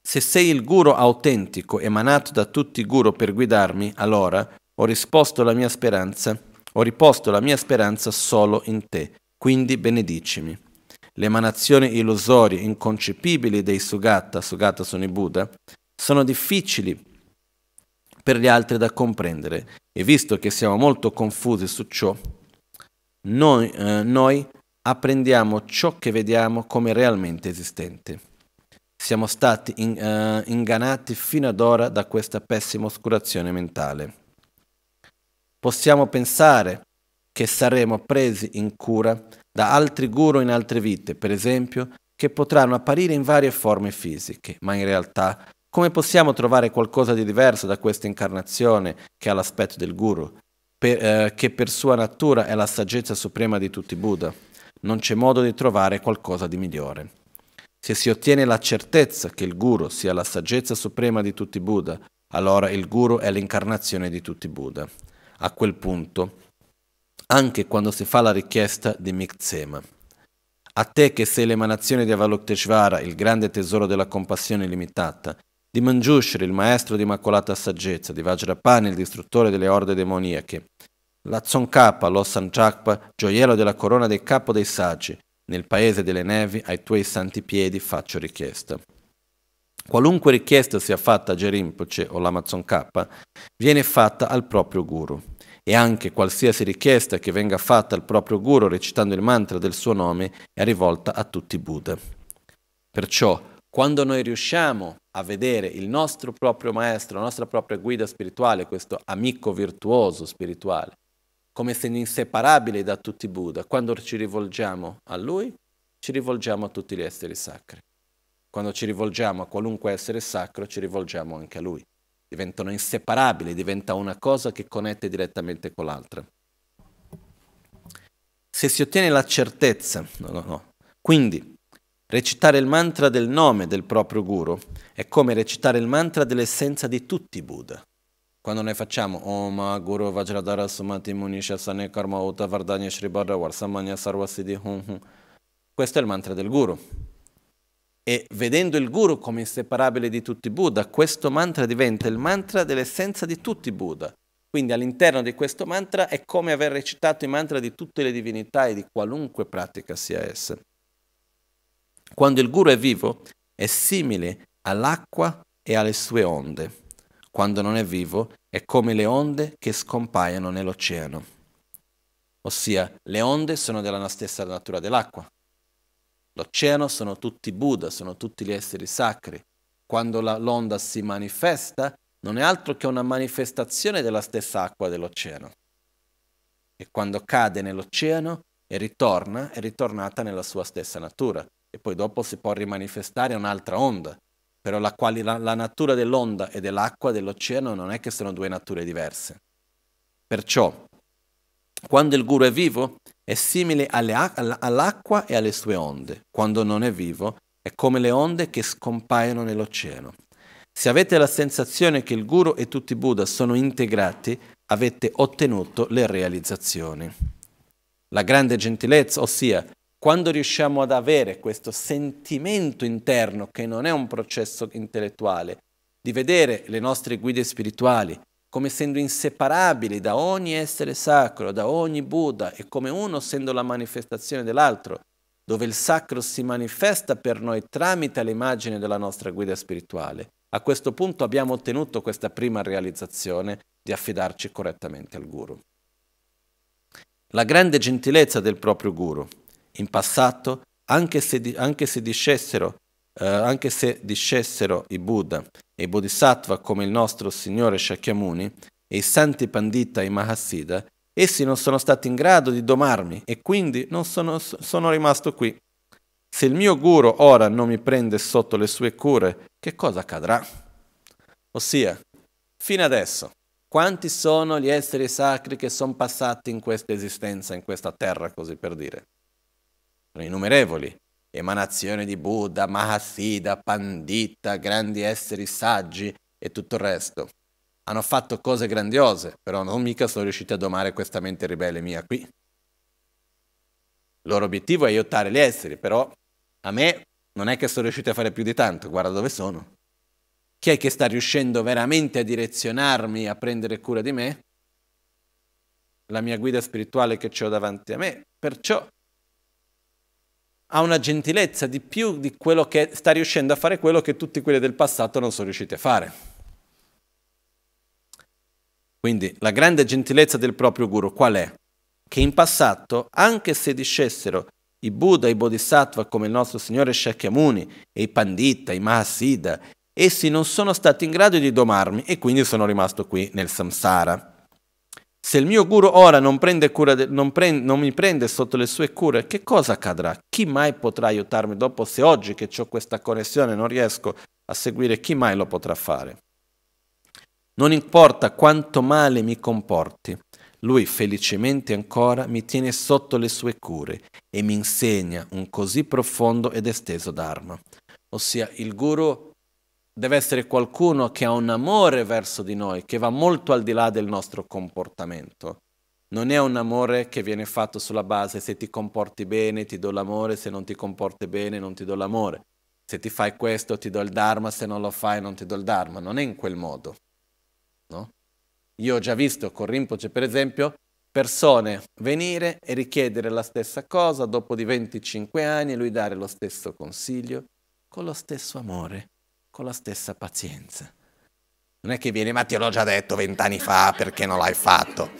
B: Se sei il guru autentico emanato da tutti i guru per guidarmi, allora ho risposto la mia speranza, ho riposto la mia speranza solo in te. Quindi benedicimi le emanazioni illusorie, inconcepibili dei Sugatta, Sugatta sono i Buddha, sono difficili per gli altri da comprendere e visto che siamo molto confusi su ciò, noi, eh, noi apprendiamo ciò che vediamo come realmente esistente. Siamo stati in, eh, ingannati fino ad ora da questa pessima oscurazione mentale. Possiamo pensare che saremo presi in cura da altri guru in altre vite, per esempio, che potranno apparire in varie forme fisiche, ma in realtà come possiamo trovare qualcosa di diverso da questa incarnazione che ha l'aspetto del guru, per, eh, che per sua natura è la saggezza suprema di tutti i Buddha? Non c'è modo di trovare qualcosa di migliore. Se si ottiene la certezza che il guru sia la saggezza suprema di tutti i Buddha, allora il guru è l'incarnazione di tutti i Buddha. A quel punto anche quando si fa la richiesta di Miksema. A te che sei l'emanazione di Avalokiteshvara, il grande tesoro della compassione illimitata, di Manjushri, il maestro di immacolata saggezza, di Vajrapani, il distruttore delle orde demoniache, la Tsongkhapa, lo Sanchakpa, gioiello della corona del capo dei saggi, nel paese delle nevi, ai tuoi santi piedi faccio richiesta. Qualunque richiesta sia fatta a Gerimpoce o l'Amazon K, viene fatta al proprio guru e anche qualsiasi richiesta che venga fatta al proprio guru recitando il mantra del suo nome è rivolta a tutti i Buddha. Perciò, quando noi riusciamo a vedere il nostro proprio maestro, la nostra propria guida spirituale, questo amico virtuoso spirituale, come segno inseparabile da tutti i Buddha, quando ci rivolgiamo a lui, ci rivolgiamo a tutti gli esseri sacri. Quando ci rivolgiamo a qualunque essere sacro, ci rivolgiamo anche a lui diventano inseparabili, diventa una cosa che connette direttamente con l'altra. Se si ottiene la certezza, no, no, no. Quindi, recitare il mantra del nome del proprio guru è come recitare il mantra dell'essenza di tutti i Buddha. Quando noi facciamo Om Guru
A: Vajradhara Sumati Munisha Sane Karma Uta Vardanya
B: Shri Bhadra Varsamanya Sarvasiddhi Hum Hum, questo è il mantra del guru. E vedendo il guru come inseparabile di tutti i Buddha, questo mantra diventa il mantra dell'essenza di tutti i Buddha. Quindi all'interno di questo mantra è come aver recitato i mantra di tutte le divinità e di qualunque pratica sia essa. Quando il guru è vivo, è simile all'acqua e alle sue onde. Quando non è vivo, è come le onde che scompaiono nell'oceano. Ossia, le onde sono della stessa natura dell'acqua, L'oceano sono tutti Buddha, sono tutti gli esseri sacri. Quando la, l'onda si manifesta, non è altro che una manifestazione della stessa acqua dell'oceano. E quando cade nell'oceano e ritorna, è ritornata nella sua stessa natura. E poi dopo si può rimanifestare un'altra onda. Però la, quali, la, la natura dell'onda e dell'acqua dell'oceano non è che sono due nature diverse. Perciò, quando il guru è vivo, è simile all'acqua e alle sue onde. Quando non è vivo, è come le onde che scompaiono nell'oceano. Se avete la sensazione che il guru e tutti i Buddha sono integrati, avete ottenuto le realizzazioni. La grande gentilezza, ossia, quando riusciamo ad avere questo sentimento interno, che non è un processo intellettuale, di vedere le nostre guide spirituali come essendo inseparabili da ogni essere sacro, da ogni Buddha, e come uno essendo la manifestazione dell'altro, dove il sacro si manifesta per noi tramite l'immagine della nostra guida spirituale. A questo punto abbiamo ottenuto questa prima realizzazione di affidarci correttamente al guru. La grande gentilezza del proprio guru. In passato, anche se, anche se, discessero, eh, anche se discessero i Buddha e i bodhisattva come il nostro signore Shakyamuni e i santi Pandita e Mahasiddha, essi non sono stati in grado di domarmi e quindi non sono, sono rimasto qui. Se il mio guru ora non mi prende sotto le sue cure, che cosa accadrà? Ossia, fino adesso, quanti sono gli esseri sacri che sono passati in questa esistenza, in questa terra, così per dire? Sono innumerevoli emanazione di Buddha, Mahasiddha, Pandita, grandi esseri saggi e tutto il resto. Hanno fatto cose grandiose, però non mica sono riusciti a domare questa mente ribelle mia qui. Il loro obiettivo è aiutare gli esseri, però a me non è che sono riusciti a fare più di tanto, guarda dove sono. Chi è che sta riuscendo veramente a direzionarmi, a prendere cura di me? La mia guida spirituale che ho davanti a me. Perciò ha una gentilezza di più di quello che sta riuscendo a fare quello che tutti quelli del passato non sono riusciti a fare. Quindi la grande gentilezza del proprio guru qual è? Che in passato, anche se discessero i Buddha, i Bodhisattva come il nostro Signore Shakyamuni e i Pandita, i Mahasiddha, essi non sono stati in grado di domarmi e quindi sono rimasto qui nel samsara. Se il mio guru ora non, de, non, prende, non mi prende sotto le sue cure, che cosa accadrà? Chi mai potrà aiutarmi dopo se oggi che ho questa connessione non riesco a seguire, chi mai lo potrà fare? Non importa quanto male mi comporti, lui felicemente ancora mi tiene sotto le sue cure e mi insegna un così profondo ed esteso Dharma. Ossia, il guru deve essere qualcuno che ha un amore verso di noi, che va molto al di là del nostro comportamento. Non è un amore che viene fatto sulla base se ti comporti bene ti do l'amore, se non ti comporti bene non ti do l'amore. Se ti fai questo ti do il Dharma, se non lo fai non ti do il Dharma. Non è in quel modo. No? Io ho già visto con Rinpoche, per esempio, persone venire e richiedere la stessa cosa dopo di 25 anni e lui dare lo stesso consiglio con lo stesso amore con la stessa pazienza. Non è che viene, ma ti l'ho già detto vent'anni fa perché non l'hai fatto.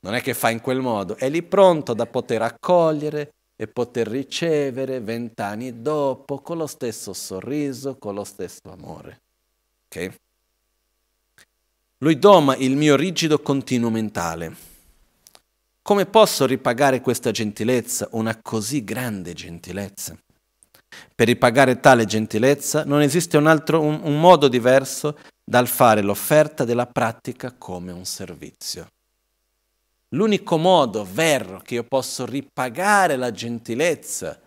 B: Non è che fa in quel modo, è lì pronto da poter accogliere e poter ricevere vent'anni dopo con lo stesso sorriso, con lo stesso amore. Ok? Lui doma il mio rigido continuo mentale. Come posso ripagare questa gentilezza, una così grande gentilezza? Per ripagare tale gentilezza non esiste un, altro, un, un modo diverso dal fare l'offerta della pratica come un servizio. L'unico modo vero che io posso ripagare la gentilezza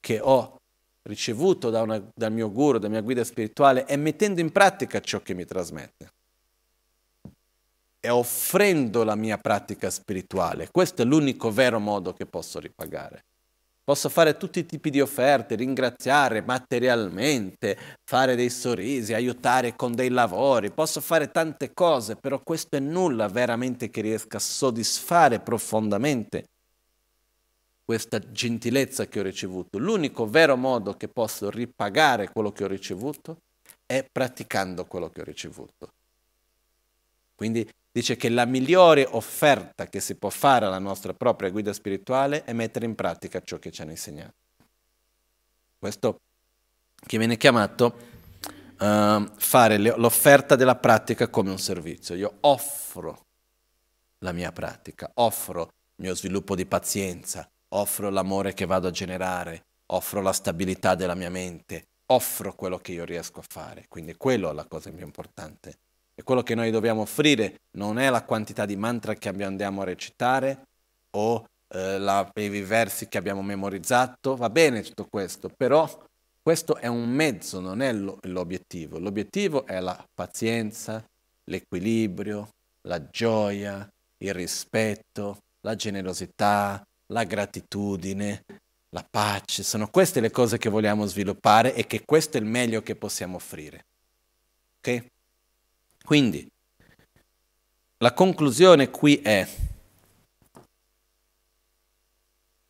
B: che ho ricevuto da una, dal mio guru, dalla mia guida spirituale, è mettendo in pratica ciò che mi trasmette. È offrendo la mia pratica spirituale. Questo è l'unico vero modo che posso ripagare. Posso fare tutti i tipi di offerte, ringraziare materialmente, fare dei sorrisi, aiutare con dei lavori, posso fare tante cose, però questo è nulla veramente che riesca a soddisfare profondamente questa gentilezza che ho ricevuto. L'unico vero modo che posso ripagare quello che ho ricevuto è praticando quello che ho ricevuto. Quindi dice che la migliore offerta che si può fare alla nostra propria guida spirituale è mettere in pratica ciò che ci hanno insegnato. Questo che viene chiamato uh, fare l'offerta della pratica come un servizio. Io offro la mia pratica, offro il mio sviluppo di pazienza, offro l'amore che vado a generare, offro la stabilità della mia mente, offro quello che io riesco a fare. Quindi quello è la cosa più importante e quello che noi dobbiamo offrire non è la quantità di mantra che andiamo a recitare o eh, la, i versi che abbiamo memorizzato, va bene tutto questo, però questo è un mezzo, non è l'obiettivo. L'obiettivo è la pazienza, l'equilibrio, la gioia, il rispetto, la generosità, la gratitudine, la pace. Sono queste le cose che vogliamo sviluppare e che questo è il meglio che possiamo offrire. Ok? Quindi la conclusione qui è,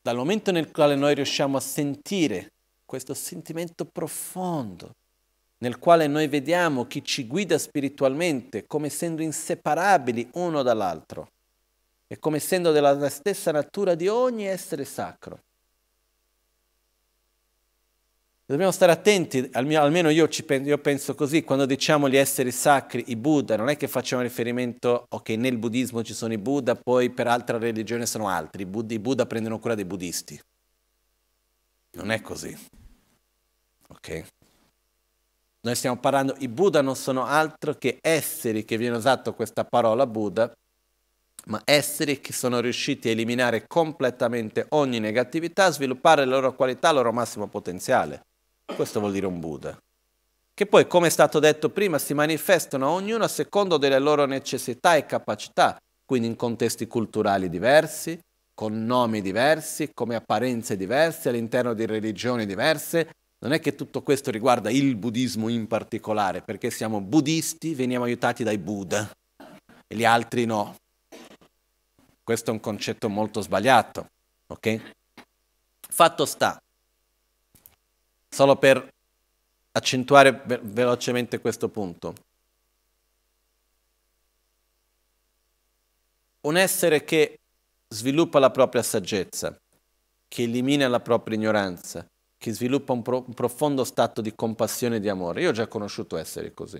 B: dal momento nel quale noi riusciamo a sentire questo sentimento profondo, nel quale noi vediamo chi ci guida spiritualmente come essendo inseparabili uno dall'altro e come essendo della stessa natura di ogni essere sacro, Dobbiamo stare attenti, almeno io, penso, io penso così, quando diciamo gli esseri sacri, i Buddha, non è che facciamo riferimento, ok, nel buddismo ci sono i Buddha, poi per altra religione sono altri, i Buddha, i Buddha prendono cura dei buddhisti. Non è così. Ok? Noi stiamo parlando, i Buddha non sono altro che esseri, che viene usata questa parola Buddha, ma esseri che sono riusciti a eliminare completamente ogni negatività, sviluppare la loro qualità, il loro massimo potenziale. Questo vuol dire un Buddha. Che poi, come è stato detto prima, si manifestano ognuno a secondo delle loro necessità e capacità, quindi in contesti culturali diversi, con nomi diversi, come apparenze diverse, all'interno di religioni diverse. Non è che tutto questo riguarda il buddismo in particolare, perché siamo buddisti, veniamo aiutati dai Buddha e gli altri no. Questo è un concetto molto sbagliato, ok? Fatto sta solo per accentuare ve velocemente questo punto. Un essere che sviluppa la propria saggezza, che elimina la propria ignoranza, che sviluppa un, pro un profondo stato di compassione e di amore. Io ho già conosciuto esseri così.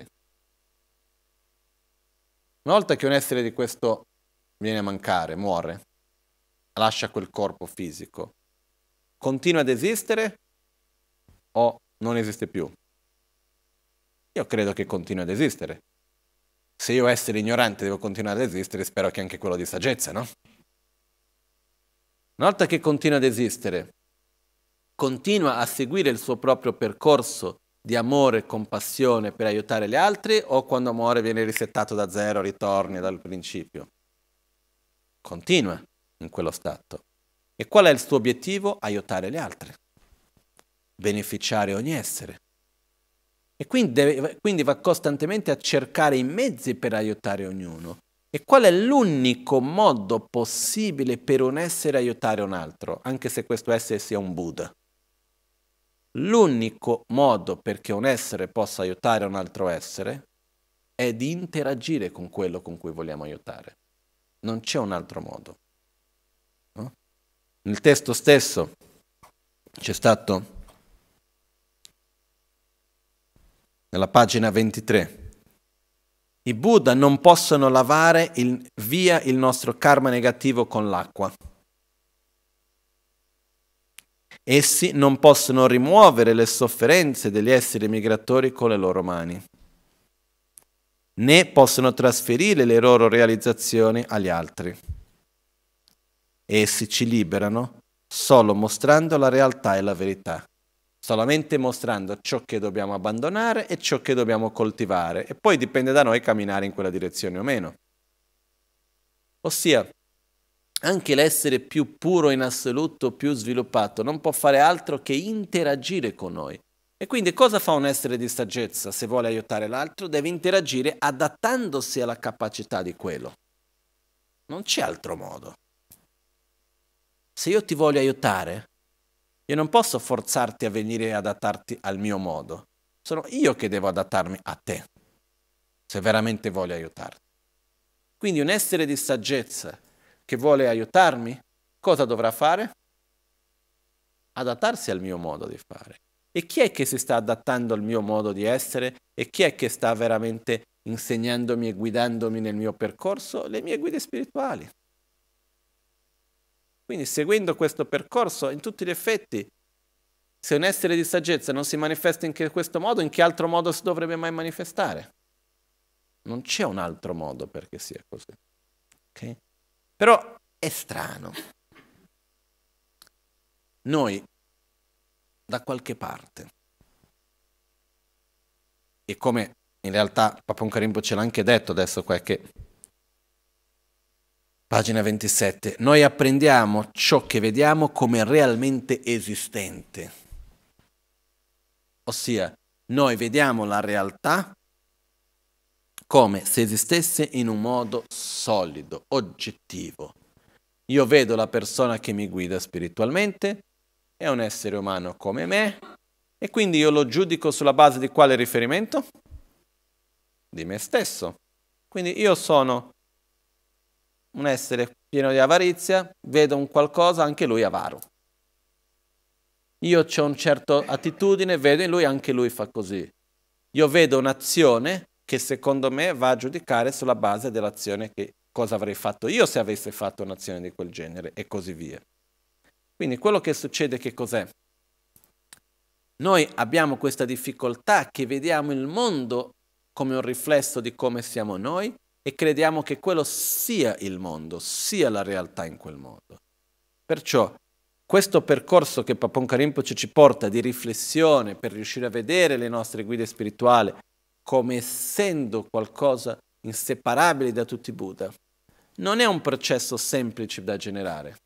B: Una volta che un essere di questo viene a mancare, muore, lascia quel corpo fisico, continua ad esistere o non esiste più. Io credo che continui ad esistere. Se io essere ignorante devo continuare ad esistere, spero che anche quello di saggezza, no? Una volta che continua ad esistere, continua a seguire il suo proprio percorso di amore e compassione per aiutare gli altri o quando muore viene risettato da zero, ritorni dal principio? Continua in quello stato. E qual è il suo obiettivo? Aiutare gli altri beneficiare ogni essere. E quindi, deve, quindi, va costantemente a cercare i mezzi per aiutare ognuno. E qual è l'unico modo possibile per un essere aiutare un altro, anche se questo essere sia un Buddha? L'unico modo perché un essere possa aiutare un altro essere è di interagire con quello con cui vogliamo aiutare. Non c'è un altro modo. No? Nel testo stesso c'è stato nella pagina 23. I Buddha non possono lavare il, via il nostro karma negativo con l'acqua. Essi non possono rimuovere le sofferenze degli esseri migratori con le loro mani, né possono trasferire le loro realizzazioni agli altri. Essi ci liberano solo mostrando la realtà e la verità solamente mostrando ciò che dobbiamo abbandonare e ciò che dobbiamo coltivare e poi dipende da noi camminare in quella direzione o meno. Ossia, anche l'essere più puro in assoluto, più sviluppato, non può fare altro che interagire con noi. E quindi cosa fa un essere di saggezza? Se vuole aiutare l'altro, deve interagire adattandosi alla capacità di quello. Non c'è altro modo. Se io ti voglio aiutare, io non posso forzarti a venire e adattarti al mio modo. Sono io che devo adattarmi a te, se veramente voglio aiutarti. Quindi un essere di saggezza che vuole aiutarmi, cosa dovrà fare? Adattarsi al mio modo di fare. E chi è che si sta adattando al mio modo di essere? E chi è che sta veramente insegnandomi e guidandomi nel mio percorso? Le mie guide spirituali. Quindi seguendo questo percorso, in tutti gli effetti, se un essere di saggezza non si manifesta in questo modo, in che altro modo si dovrebbe mai manifestare? Non c'è un altro modo perché sia così. Okay? Però è strano. Noi, da qualche parte, e come in realtà Papon Carimbo ce l'ha anche detto adesso qua, che Pagina 27. Noi apprendiamo ciò che vediamo come realmente esistente. Ossia, noi vediamo la realtà come se esistesse in un modo solido, oggettivo. Io vedo la persona che mi guida spiritualmente, è un essere umano come me, e quindi io lo giudico sulla base di quale riferimento? Di me stesso. Quindi io sono un essere pieno di avarizia, vedo un qualcosa, anche lui avaro. Io ho una certa attitudine, vedo in lui, anche lui fa così. Io vedo un'azione che secondo me va a giudicare sulla base dell'azione che cosa avrei fatto io se avessi fatto un'azione di quel genere e così via. Quindi quello che succede che cos'è? Noi abbiamo questa difficoltà che vediamo il mondo come un riflesso di come siamo noi e crediamo che quello sia il mondo, sia la realtà in quel mondo. Perciò questo percorso che Papon Karimpoce ci porta di riflessione per riuscire a vedere le nostre guide spirituali come essendo qualcosa inseparabile da tutti i Buddha, non è un processo semplice da generare.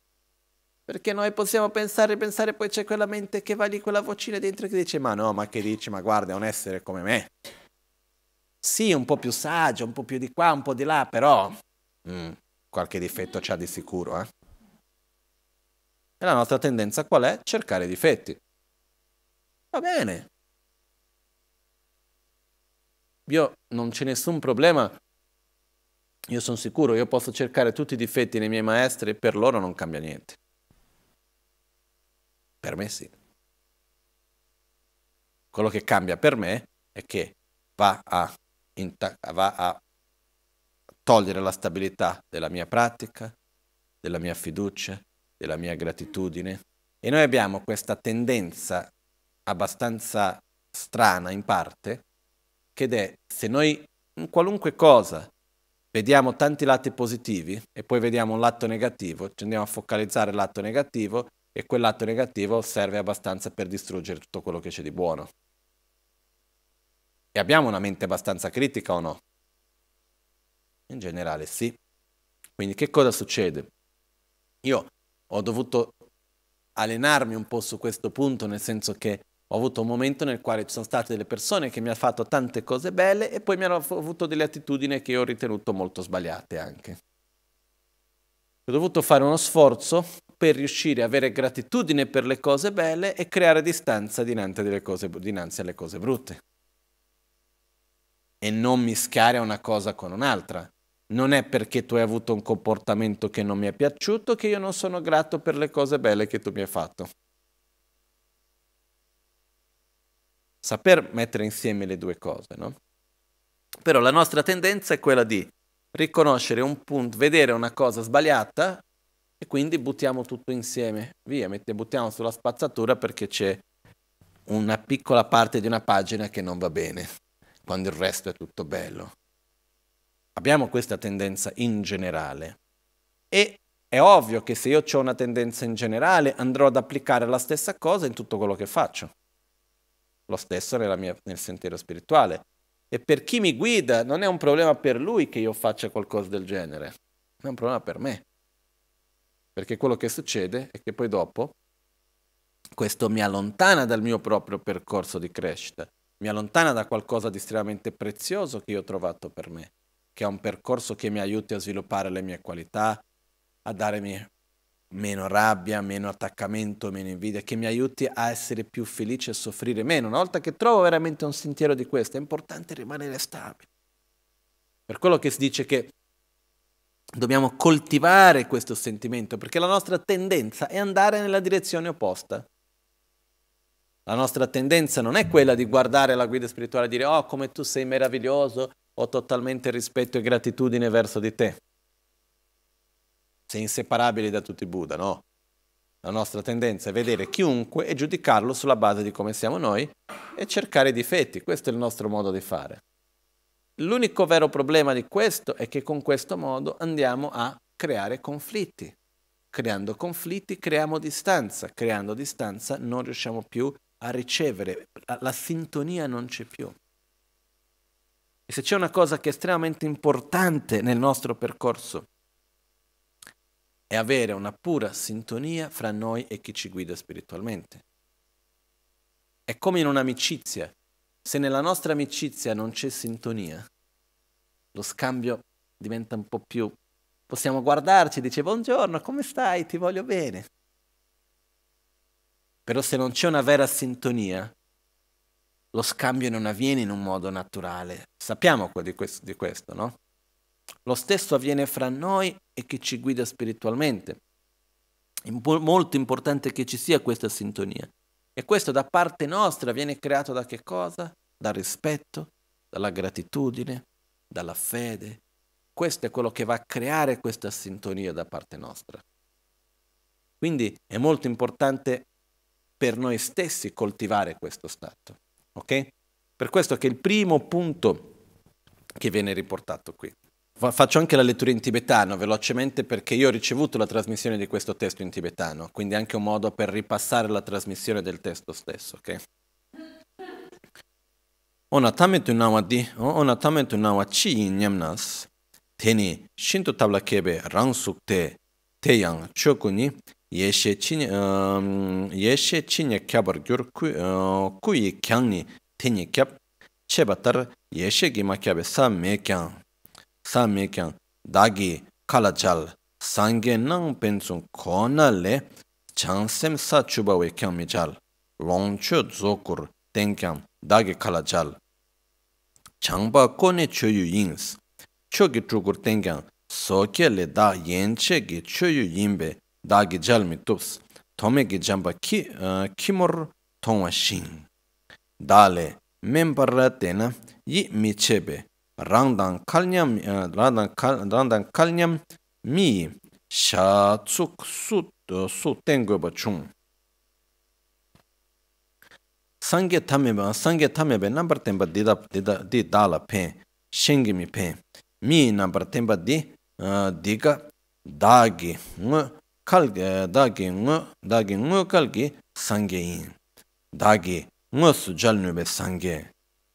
B: Perché noi possiamo pensare, pensare, poi c'è quella mente che va lì, quella vocina dentro che dice ma no, ma che dici, ma guarda, è un essere come me. Sì, un po' più saggio, un po' più di qua, un po' di là, però mm, qualche difetto c'ha di sicuro. Eh? E la nostra tendenza qual è? Cercare difetti. Va bene. Io non c'è nessun problema. Io sono sicuro, io posso cercare tutti i difetti nei miei maestri e per loro non cambia niente. Per me sì. Quello che cambia per me è che va a va a togliere la stabilità della mia pratica, della mia fiducia, della mia gratitudine. E noi abbiamo questa tendenza abbastanza strana in parte, che è se noi in qualunque cosa vediamo tanti lati positivi e poi vediamo un lato negativo, ci andiamo a focalizzare il lato negativo e quel lato negativo serve abbastanza per distruggere tutto quello che c'è di buono. E abbiamo una mente abbastanza critica o no? In generale sì. Quindi che cosa succede? Io ho dovuto allenarmi un po' su questo punto, nel senso che ho avuto un momento nel quale ci sono state delle persone che mi hanno fatto tante cose belle e poi mi hanno avuto delle attitudini che io ho ritenuto molto sbagliate anche. Ho dovuto fare uno sforzo per riuscire a avere gratitudine per le cose belle e creare distanza dinanzi, cose, dinanzi alle cose brutte e non mischiare una cosa con un'altra. Non è perché tu hai avuto un comportamento che non mi è piaciuto che io non sono grato per le cose belle che tu mi hai fatto. Saper mettere insieme le due cose, no? Però la nostra tendenza è quella di riconoscere un punto, vedere una cosa sbagliata e quindi buttiamo tutto insieme, via, buttiamo sulla spazzatura perché c'è una piccola parte di una pagina che non va bene quando il resto è tutto bello. Abbiamo questa tendenza in generale e è ovvio che se io ho una tendenza in generale andrò ad applicare la stessa cosa in tutto quello che faccio. Lo stesso mia, nel sentiero spirituale. E per chi mi guida non è un problema per lui che io faccia qualcosa del genere, è un problema per me. Perché quello che succede è che poi dopo questo mi allontana dal mio proprio percorso di crescita mi allontana da qualcosa di estremamente prezioso che io ho trovato per me, che è un percorso che mi aiuti a sviluppare le mie qualità, a darmi meno rabbia, meno attaccamento, meno invidia, che mi aiuti a essere più felice e soffrire meno. Una volta che trovo veramente un sentiero di questo, è importante rimanere stabili. Per quello che si dice che dobbiamo coltivare questo sentimento, perché la nostra tendenza è andare nella direzione opposta. La nostra tendenza non è quella di guardare la guida spirituale e dire oh come tu sei meraviglioso, ho totalmente rispetto e gratitudine verso di te. Sei inseparabile da tutti i Buddha, no? La nostra tendenza è vedere chiunque e giudicarlo sulla base di come siamo noi e cercare i difetti. Questo è il nostro modo di fare. L'unico vero problema di questo è che con questo modo andiamo a creare conflitti. Creando conflitti creiamo distanza, creando distanza non riusciamo più a a ricevere, la sintonia non c'è più. E se c'è una cosa che è estremamente importante nel nostro percorso, è avere una pura sintonia fra noi e chi ci guida spiritualmente. È come in un'amicizia. Se nella nostra amicizia non c'è sintonia, lo scambio diventa un po' più... Possiamo guardarci e dire buongiorno, come stai? Ti voglio bene. Però se non c'è una vera sintonia, lo scambio non avviene in un modo naturale. Sappiamo di questo, di questo, no? Lo stesso avviene fra noi e chi ci guida spiritualmente. È molto importante che ci sia questa sintonia. E questo da parte nostra viene creato da che cosa? Dal rispetto, dalla gratitudine, dalla fede. Questo è quello che va a creare questa sintonia da parte nostra. Quindi è molto importante per noi stessi coltivare questo stato. Ok? Per questo che il primo punto che viene riportato qui. Faccio anche la lettura in tibetano velocemente perché io ho ricevuto la trasmissione di questo testo in tibetano, quindi anche un modo per ripassare la trasmissione del testo stesso. ok? Onatame tame tu nawa di, ona tame tu nawa chi teni shinto tabla kebe rang suk te, te yang choku 예셰 친 예셰 친의 캬버 규르 쿠이 캬니 테니 캬 쳬바터 예셰 기마캬베 사메캬 사메캬 다기 칼라찰 상게 낭 벤츠 코나레 장셈 사추바웨 캬미찰 롱초 조쿠르 땡캬 다기 칼라찰 장바 코네 추유 잉스 초기 추구르 땡캬 소켈레 다 옌체기 추유 임베 dāgi jalmi tūps, tōme gi jamba ki, kimor tōngwa shīng. Dāle, mēmbarā tēnā, yī mi chebe, rāndan kalnyam, uh, rāndan, kal, rāndan kalnyam mi shā tsuk su, uh, su ba chung. Sāngye tamibā, sāngye tamibā, nāmbar tēmba di dāp, di dāp, di dāla pē, shēngi mi pē, mi nāmbar tēmba di, uh, di ka, dāgi, ngā, 칼게 다깅 무 다깅 무 칼게 상게인 다게 무스 잘누베 상게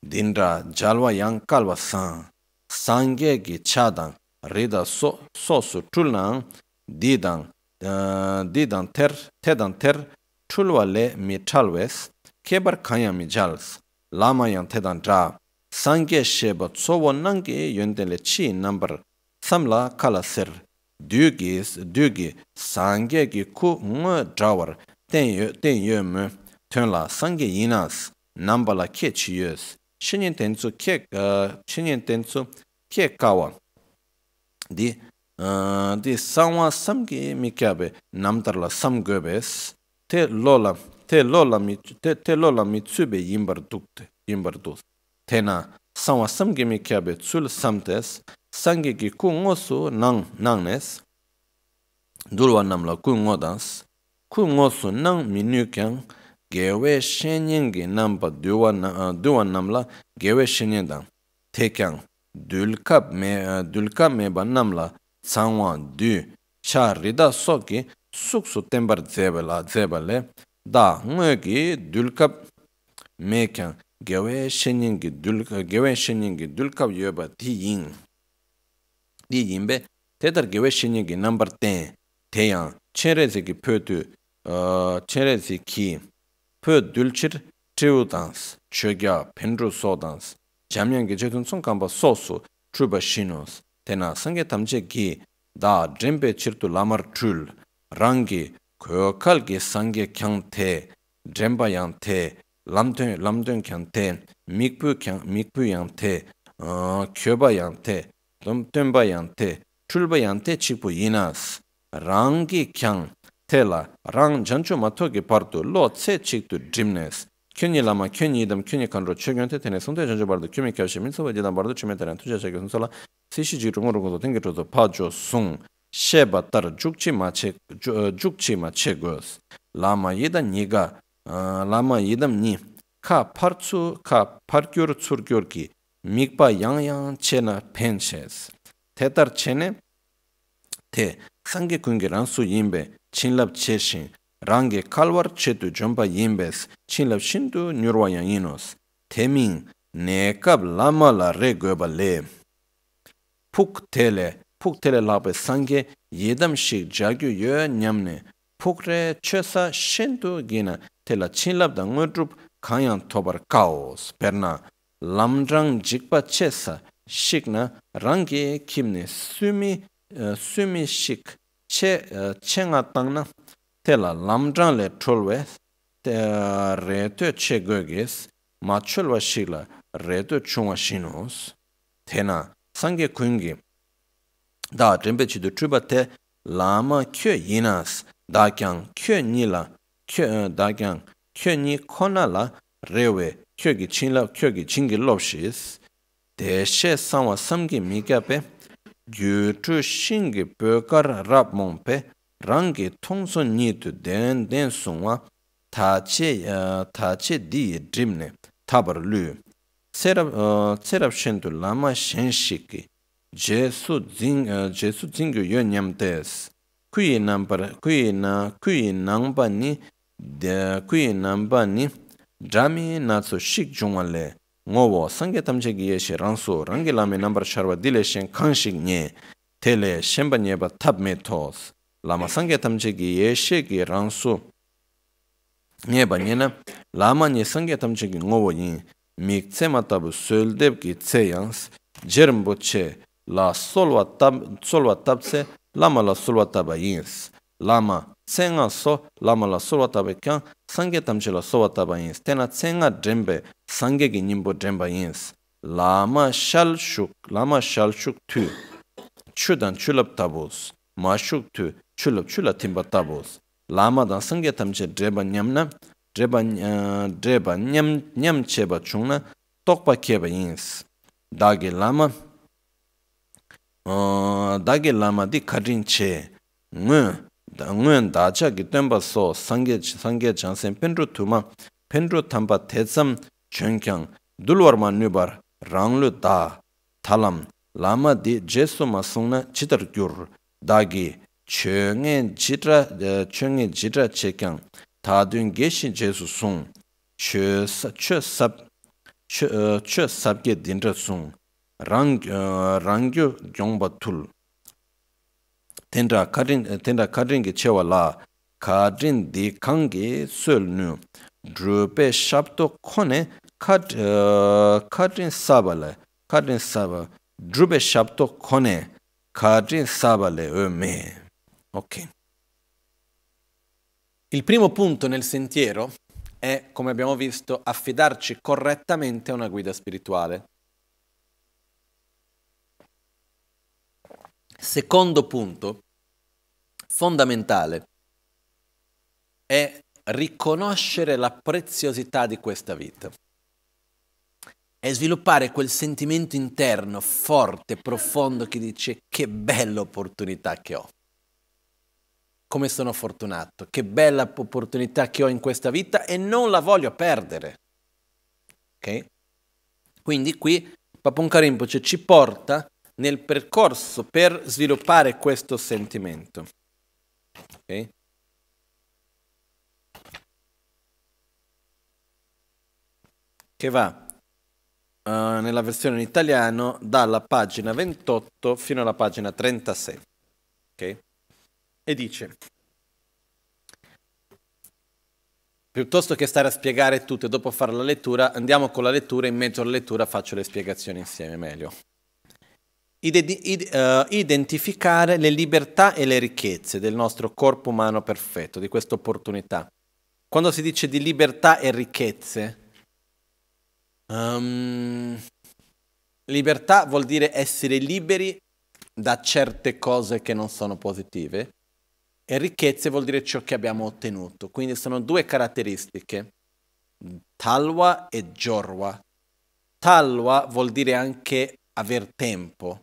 B: 딘라 잘와 양 칼바산 상게 기 차단 레다 소 소스 툴난 디단 디단 테르 테단 테르 툴왈레 메탈웨스 케버 카야 미잘스 라마얀 테단 트라 상게 셰버 소원난게 욘델레 치 넘버 삼라 칼라서 dhūgī dhūgī sāngyā kī kū ngā dhāwar tēn yo tēn yo mū tēn lā sāngyā yīnās nāmbā lā kē chī yōs shīnyā tēn tsū kē shīnyā uh, tēn tsū kē kāwa dī uh, wa sāngwā sāngyā mī kia bē nāmbdhār lā sāṅ gō bēs tē lō lā tē lō lā mī tē, tē lō lā mī tsū bē yīmbar dhūk tē yīmbar dhūs tē nā sāngwā sāṅ gā mī kia sangi ki ku ngo
A: nang nang nes durwa namla ku ngo ku ngo nang minu kyang gewe shenyen ki namba duwa, ah,
B: namla gewe shenyen dang te kyang dulkab me, ah, namla tsangwa du cha rida tembar zeba le da me gewe gewe yoba ti dī yīmbē, tē dhār gī wē shīnyē gī nāmbar tēng, tē yāng, chēn rēzī gī pē tu, chēn rēzī kī, pē dhūl chīr trīw dāngs, chē gā pēndrū sō dāngs, chām yāng gī chētún sōng kāmbā sō sū trū lom tenpa yang te, chulpa yang te chikpo inas, rang ki kyang, te la rang janchu mato ki pardu lo tse chikdu dimnes, kyunyi lama, kyunyi idam, kyunyi kanro, chogyon te tene, sonde janchu bardu kyumi kyawshi, minsoba jidam bardu chume tere, tuja sung, tar jukchi eh, lama niga, eh, lama ni, ka ka mikpa 양양 yang che na pen 테 se. Te tar che ne, te sangi kungi ransu yinbe chinlab che shin, rangi kalwar che tu jomba yinbe se chinlab shin tu nyurwa yang inos. Te ming ne kab lama la re goba le. Puk tele, puk tele yedam shik yo nyamne, puk re sa shin tu gina, da tobar kaos, lamdrang jikpa che sa shik na rangi kimne sumi eh, sumi shik che eh, che nga tang na te la lamdrang le tolwe te eh, re to che go ma cholwa shik la re to chungwa shinos Tena, na sangye kuingi da jembe du chuba te lama kyo yinas da kyang kyo nila kyo da kyang kyo ni kona la rewe kyoge chingla kyoge chingge lobshis de she sanwa samge migape gyu tu shingge pekar rap mongpe 타체 타체 디 드림네 den 세랍 sungwa ta che 셴시키 제수 di 제수 tabar lu serap serap shen tu lama shen shiki jesu dhāmi nātsu shik chungwa le ngō wō sāngyā tamche kiye shi rāngsū rāngi sharwa dhīle shiñ kāng shik nye te le shenpa tab me tōs lāma sāngyā tamche kiye shi ki rāngsū nye na lāma nye sāngyā tamche ki yin mīk tse ma tabu sōl ki tse yāngs jirm che lā sōl wā tab tse lāma taba Tse ngā sō, lāma lā sō wātāba kia, sāngyatam chē lā sō wātāba āñs. Tēnā tse ngā drenbē, sāngyatam chē nyingbō drenbā āñs. Lāma shāl shūk, lāma shāl shūk tū, chū dāng chū lāp tābūs, mā shūk tū, chū lāp chū lā tīmbā tābūs. Lāma dāng sāngyatam eh, chē dāngwēn dāchā kī tuñpa sō sāngyē sāngyē chāngsēn pēnru tūma pēnru tāmpa tētsam 뉴버 dulwar mā nūpar rānglū dā thalam lāma dī jēsū mā sūngna chitar gyur dāgi chēngēn chitra chēngēn chitra chēkyāng tādūn gēshī jēsū sūng chē sāb dīndrā rāngyū tūl tenda karin tenda karin ge chewa la karin di kang ge sol nu drupe shabto khone kat kadrin sabale eh, kadrin saba drupe shabto khone kadrin sabale o oh me ok il primo punto nel sentiero è come abbiamo visto affidarci correttamente a una guida spirituale Secondo punto fondamentale è riconoscere la preziosità di questa vita e sviluppare quel sentimento interno forte, profondo che dice che bella opportunità che ho. Come sono fortunato, che bella opportunità che ho in questa vita e non la voglio perdere. Ok? Quindi qui Paponca Rinpoche cioè, ci porta a nel percorso per sviluppare questo sentimento. Okay? Che va uh, nella versione in italiano dalla pagina 28 fino alla pagina 36. Okay? E dice, Piuttosto che stare a spiegare tutto e dopo fare la lettura, andiamo con la lettura, e in mezzo alla lettura faccio le spiegazioni insieme meglio ide- ide- uh, identificare le libertà e le ricchezze del nostro corpo umano perfetto, di questa opportunità. Quando si dice di libertà e ricchezze, um, libertà vuol dire essere liberi da certe cose che non sono positive e ricchezze vuol dire ciò che abbiamo ottenuto. Quindi sono due caratteristiche, talwa e jorwa. Talwa vuol dire anche aver tempo,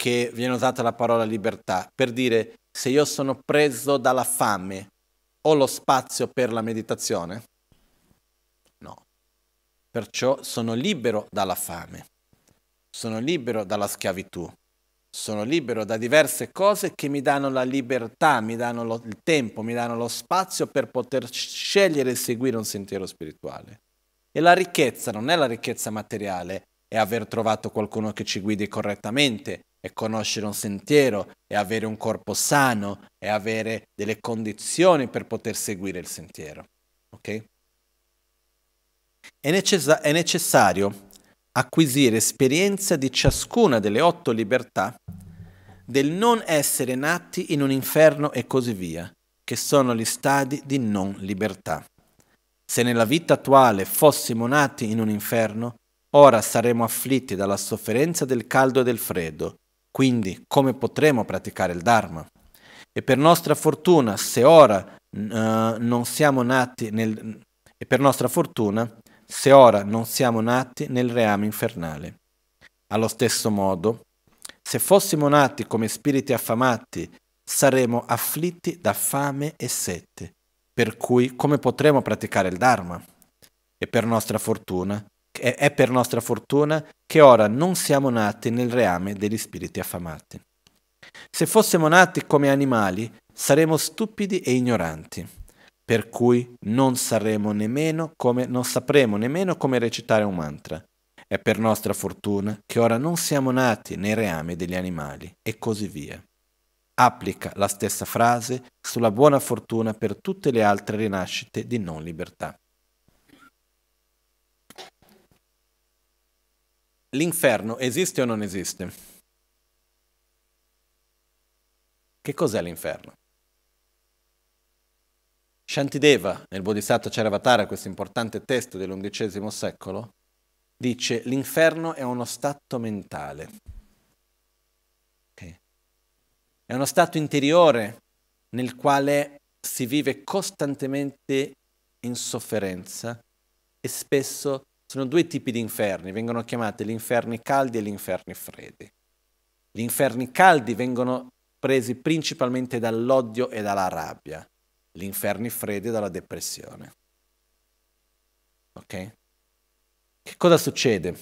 B: che viene usata la parola libertà per dire se io sono preso dalla fame, ho lo spazio per la meditazione? No. Perciò sono libero dalla fame, sono libero dalla schiavitù, sono libero da diverse cose che mi danno la libertà, mi danno lo, il tempo, mi danno lo spazio per poter scegliere e seguire un sentiero spirituale. E la ricchezza non è la ricchezza materiale, è aver trovato qualcuno che ci guidi correttamente, è conoscere un sentiero, è avere un corpo sano, è avere delle condizioni per poter seguire il sentiero. Okay? È, necessa- è necessario acquisire esperienza di ciascuna delle otto libertà, del non essere nati in un inferno e così via, che sono gli stadi di non libertà. Se nella vita attuale fossimo nati in un inferno, ora saremmo afflitti dalla sofferenza del caldo e del freddo, quindi come potremo praticare il Dharma? E per nostra fortuna, se ora uh, non siamo nati nel... E per nostra fortuna, se ora non siamo nati nel reame infernale. Allo stesso modo, se fossimo nati come spiriti affamati, saremmo afflitti da fame e sette, per cui come potremo praticare il Dharma? E per nostra fortuna, è per nostra fortuna che ora non siamo nati nel reame degli spiriti affamati. Se fossimo nati come animali, saremmo stupidi e ignoranti, per cui non, come, non sapremo nemmeno come recitare un mantra. È per nostra fortuna che ora non siamo nati nei reami degli animali, e così via. Applica la stessa frase sulla buona fortuna per tutte le altre rinascite di non libertà. L'inferno esiste o non esiste? Che cos'è l'inferno? Shantideva, nel Bodhisattva Charavatara, questo importante testo dell'undicesimo secolo, dice l'inferno è uno stato mentale. Okay. È uno stato interiore nel quale si vive costantemente in sofferenza e spesso sono due tipi di inferni, vengono chiamati gli inferni caldi e gli inferni freddi. Gli inferni caldi vengono presi principalmente dall'odio e dalla rabbia, gli inferni freddi dalla depressione. Ok? Che cosa succede?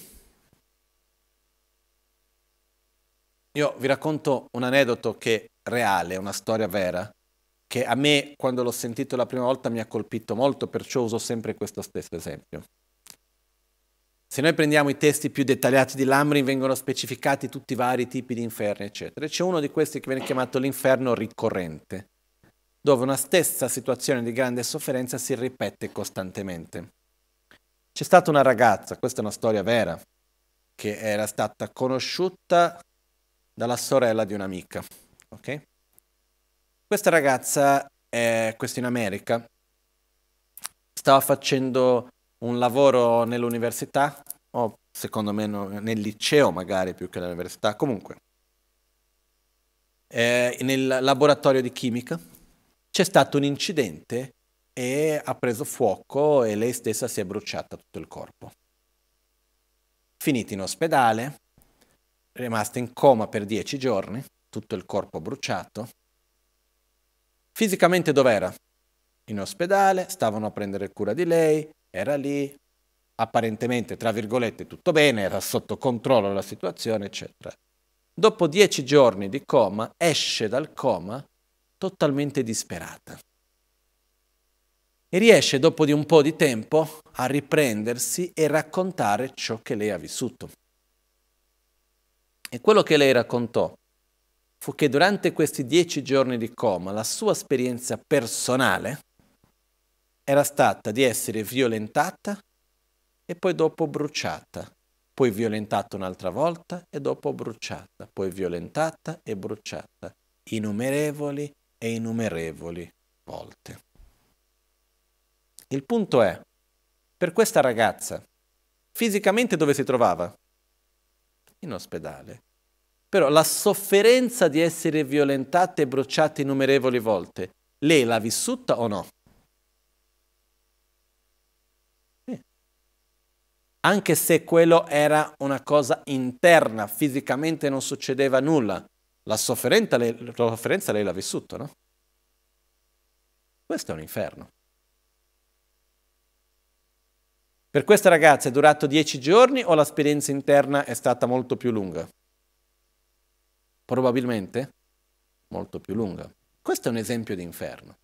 B: Io vi racconto un aneddoto che è reale, una storia vera, che a me quando l'ho sentito la prima volta mi ha colpito molto, perciò uso sempre questo stesso esempio. Se noi prendiamo i testi più dettagliati di Lamrin vengono specificati tutti i vari tipi di inferni, eccetera. C'è uno di questi che viene chiamato l'inferno ricorrente, dove una stessa situazione di grande sofferenza si ripete costantemente. C'è stata una ragazza, questa è una storia vera, che era stata conosciuta dalla sorella di un'amica. Okay? Questa ragazza, è, questa in America, stava facendo un lavoro nell'università o secondo me no, nel liceo magari più che all'università, comunque, eh, nel laboratorio di chimica c'è stato un incidente e ha preso fuoco e lei stessa si è bruciata tutto il corpo. Finita in ospedale, rimasta in coma per dieci giorni, tutto il corpo bruciato. Fisicamente dov'era? In ospedale, stavano a prendere cura di lei, era lì, apparentemente, tra virgolette, tutto bene, era sotto controllo la situazione, eccetera. Dopo dieci giorni di coma, esce dal coma totalmente disperata. E riesce dopo di un po' di tempo a riprendersi e raccontare ciò che lei ha vissuto. E quello che lei raccontò fu che durante questi dieci giorni di coma la sua esperienza personale era stata di essere violentata e poi dopo bruciata, poi violentata un'altra volta e dopo bruciata, poi violentata e bruciata, innumerevoli e innumerevoli volte. Il punto è, per questa ragazza, fisicamente dove si trovava? In ospedale. Però la sofferenza di essere violentata e bruciata innumerevoli volte, lei l'ha vissuta o no? anche se quello era una cosa interna, fisicamente non succedeva nulla. La sofferenza lei, la sofferenza lei l'ha vissuto, no? Questo è un inferno. Per questa ragazza è durato dieci giorni o l'esperienza interna è stata molto più lunga? Probabilmente molto più lunga. Questo è un esempio di inferno.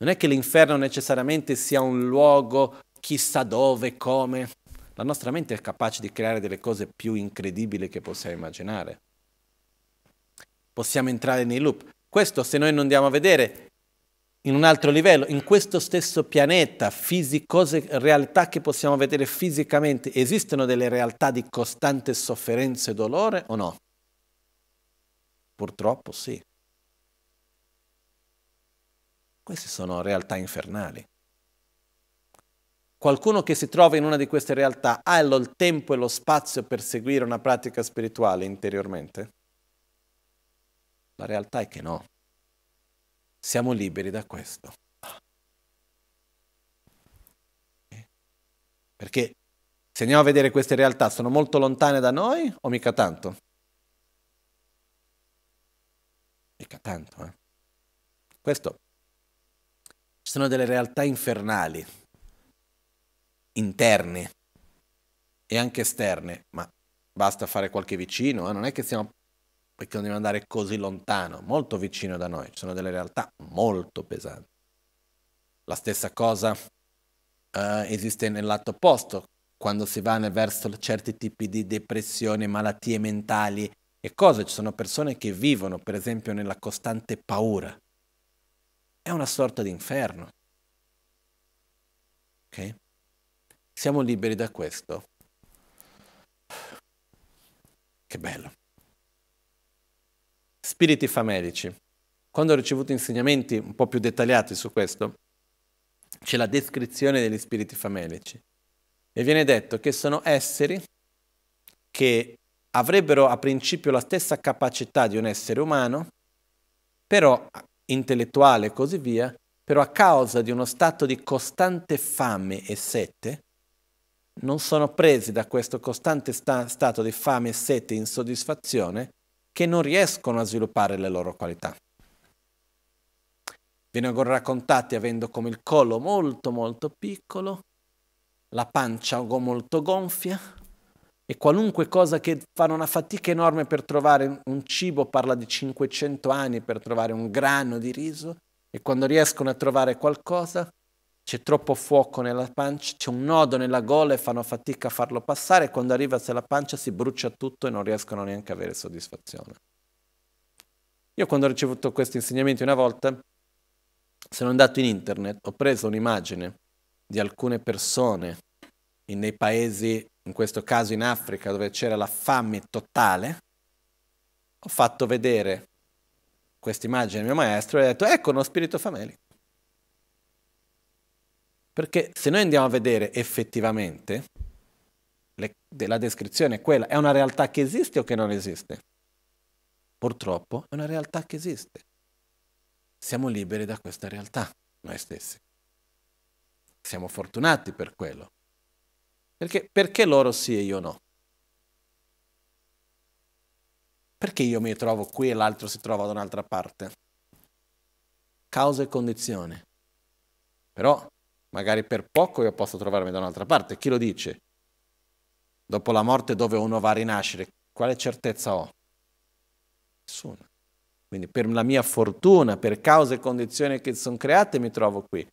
B: Non è che l'inferno necessariamente sia un luogo chissà dove, come. La nostra mente è capace di creare delle cose più incredibili che possiamo immaginare. Possiamo entrare nei loop. Questo se noi non andiamo a vedere in un altro livello, in questo stesso pianeta, fisi- realtà che possiamo vedere fisicamente, esistono delle realtà di costante sofferenza e dolore o no? Purtroppo sì. Queste sono realtà infernali. Qualcuno che si trova in una di queste realtà ha il tempo e lo spazio per seguire una pratica spirituale interiormente? La realtà è che no. Siamo liberi da questo. Perché se andiamo a vedere queste realtà, sono molto lontane da noi o mica tanto?
A: Mica tanto, eh?
B: Questo. Ci sono delle realtà infernali, interne e anche esterne, ma basta fare qualche vicino, eh? non è che siamo perché dobbiamo andare così lontano, molto vicino da noi, ci sono delle realtà molto pesanti. La stessa cosa eh, esiste nel lato opposto, quando si va verso certi tipi di depressione, malattie mentali e cose, ci sono persone che vivono per esempio nella costante paura. È una sorta di inferno. Okay? Siamo liberi da questo. Che bello. Spiriti famelici. Quando ho ricevuto insegnamenti un po' più dettagliati su questo, c'è la descrizione degli spiriti famelici. E viene detto che sono esseri che avrebbero a principio la stessa capacità di un essere umano, però intellettuale e così via, però a causa di uno stato di costante fame e sete, non sono presi da questo costante sta- stato di fame, sete e insoddisfazione che non riescono a sviluppare le loro qualità. Vengono raccontati avendo come il collo molto molto piccolo, la pancia molto gonfia e qualunque cosa che fanno una fatica enorme per trovare un cibo, parla di 500 anni per trovare un grano di riso e quando riescono a trovare qualcosa c'è troppo fuoco nella pancia, c'è un nodo nella gola e fanno fatica a farlo passare e quando arriva se la pancia si brucia tutto e non riescono neanche a avere soddisfazione. Io quando ho ricevuto questi insegnamenti una volta sono andato in internet, ho preso un'immagine di alcune persone in, nei paesi, in questo caso in Africa, dove c'era la fame totale, ho fatto vedere questa immagine al mio maestro e ho detto ecco uno spirito famelico. Perché se noi andiamo a vedere effettivamente, le, la descrizione è quella, è una realtà che esiste o che non esiste? Purtroppo è una realtà che esiste. Siamo liberi da questa realtà, noi stessi. Siamo fortunati per quello. Perché, perché loro sì e io no? Perché io mi trovo qui e l'altro si trova da un'altra parte? Causa e condizione. Però Magari per poco io posso trovarmi da un'altra parte. Chi lo dice? Dopo la morte dove uno va a rinascere, quale certezza ho? Nessuna. Quindi per la mia fortuna, per cause e condizioni che sono create, mi trovo qui.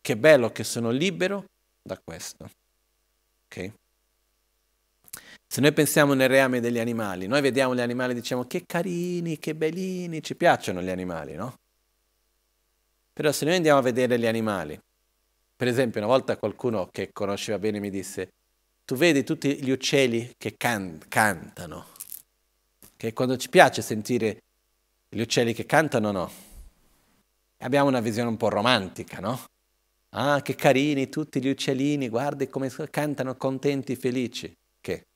B: Che bello che sono libero da questo. Okay? Se noi pensiamo nel reame degli animali, noi vediamo gli animali e diciamo che carini, che bellini, ci piacciono gli animali, no? Però se noi andiamo a vedere gli animali, per esempio, una volta qualcuno che conosceva bene mi disse, tu vedi tutti gli uccelli che can cantano, che quando ci piace sentire gli uccelli che cantano, no. Abbiamo una visione un po' romantica, no? Ah, che carini tutti gli uccellini, guardi come cantano contenti, felici. Che?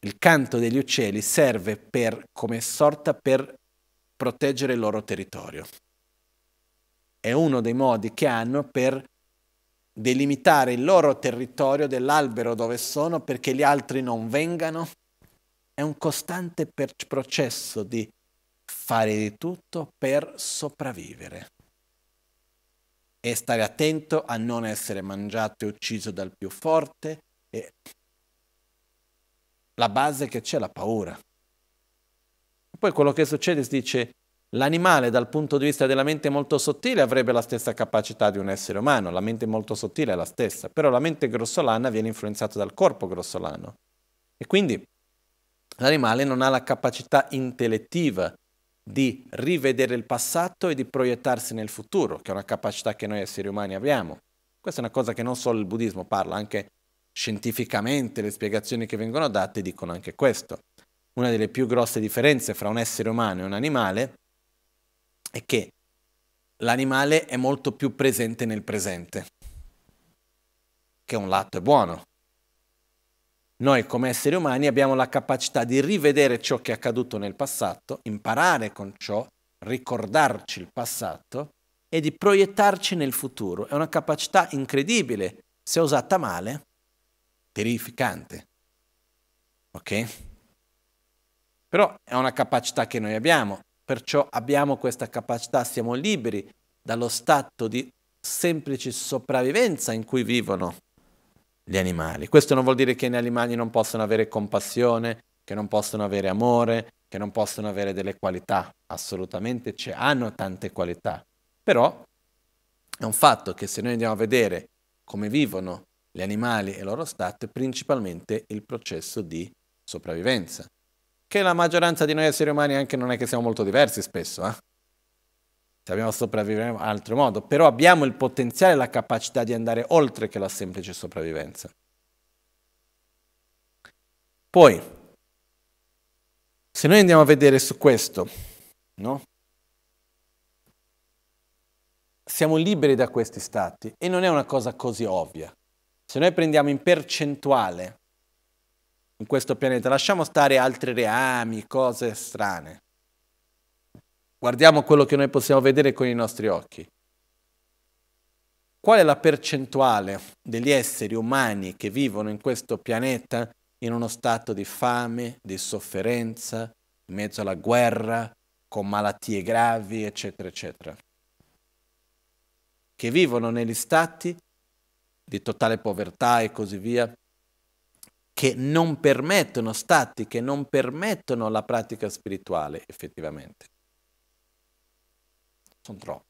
B: Il canto degli uccelli serve per, come sorta per proteggere il loro territorio è uno dei modi che hanno per delimitare il loro territorio dell'albero dove sono perché gli altri non vengano. È un costante per- processo di fare di tutto per sopravvivere e stare attento a non essere mangiato e ucciso dal più forte. E la base che c'è è la paura. Poi quello che succede si dice L'animale dal punto di vista della mente molto sottile avrebbe la stessa capacità di un essere umano, la mente molto sottile è la stessa, però la mente grossolana viene influenzata dal corpo grossolano e quindi l'animale non ha la capacità intellettiva di rivedere il passato e di proiettarsi nel futuro, che è una capacità che noi esseri umani abbiamo. Questa è una cosa che non solo il buddismo parla, anche scientificamente le spiegazioni che vengono date dicono anche questo. Una delle più grosse differenze fra un essere umano e un animale è è che l'animale è molto più presente nel presente, che un lato è buono. Noi come esseri umani abbiamo la capacità di rivedere ciò che è accaduto nel passato, imparare con ciò, ricordarci il passato e di proiettarci nel futuro. È una capacità incredibile, se usata male, terrificante. Ok? Però è una capacità che noi abbiamo Perciò abbiamo questa capacità, siamo liberi dallo stato di semplice sopravvivenza in cui vivono gli animali. Questo non vuol dire che gli animali non possono avere compassione, che non possono avere amore, che non possono avere delle qualità. Assolutamente ci hanno tante qualità. Però è un fatto che se noi andiamo a vedere come vivono gli animali e il loro stato, è principalmente il processo di sopravvivenza che la maggioranza di noi esseri umani anche non è che siamo molto diversi spesso, eh? Sappiamo sopravvivere in altro modo, però abbiamo il potenziale e la capacità di andare oltre che la semplice sopravvivenza. Poi, se noi andiamo a vedere su questo, no? Siamo liberi da questi stati e non è una cosa così ovvia. Se noi prendiamo in percentuale in questo pianeta. Lasciamo stare altri reami, cose strane. Guardiamo quello che noi possiamo vedere con i nostri occhi. Qual è la percentuale degli esseri umani che vivono in questo pianeta in uno stato di fame, di sofferenza, in mezzo alla guerra, con malattie gravi, eccetera, eccetera? Che vivono negli stati di totale povertà e così via, che non permettono, stati che non permettono la pratica spirituale effettivamente. Sono troppi.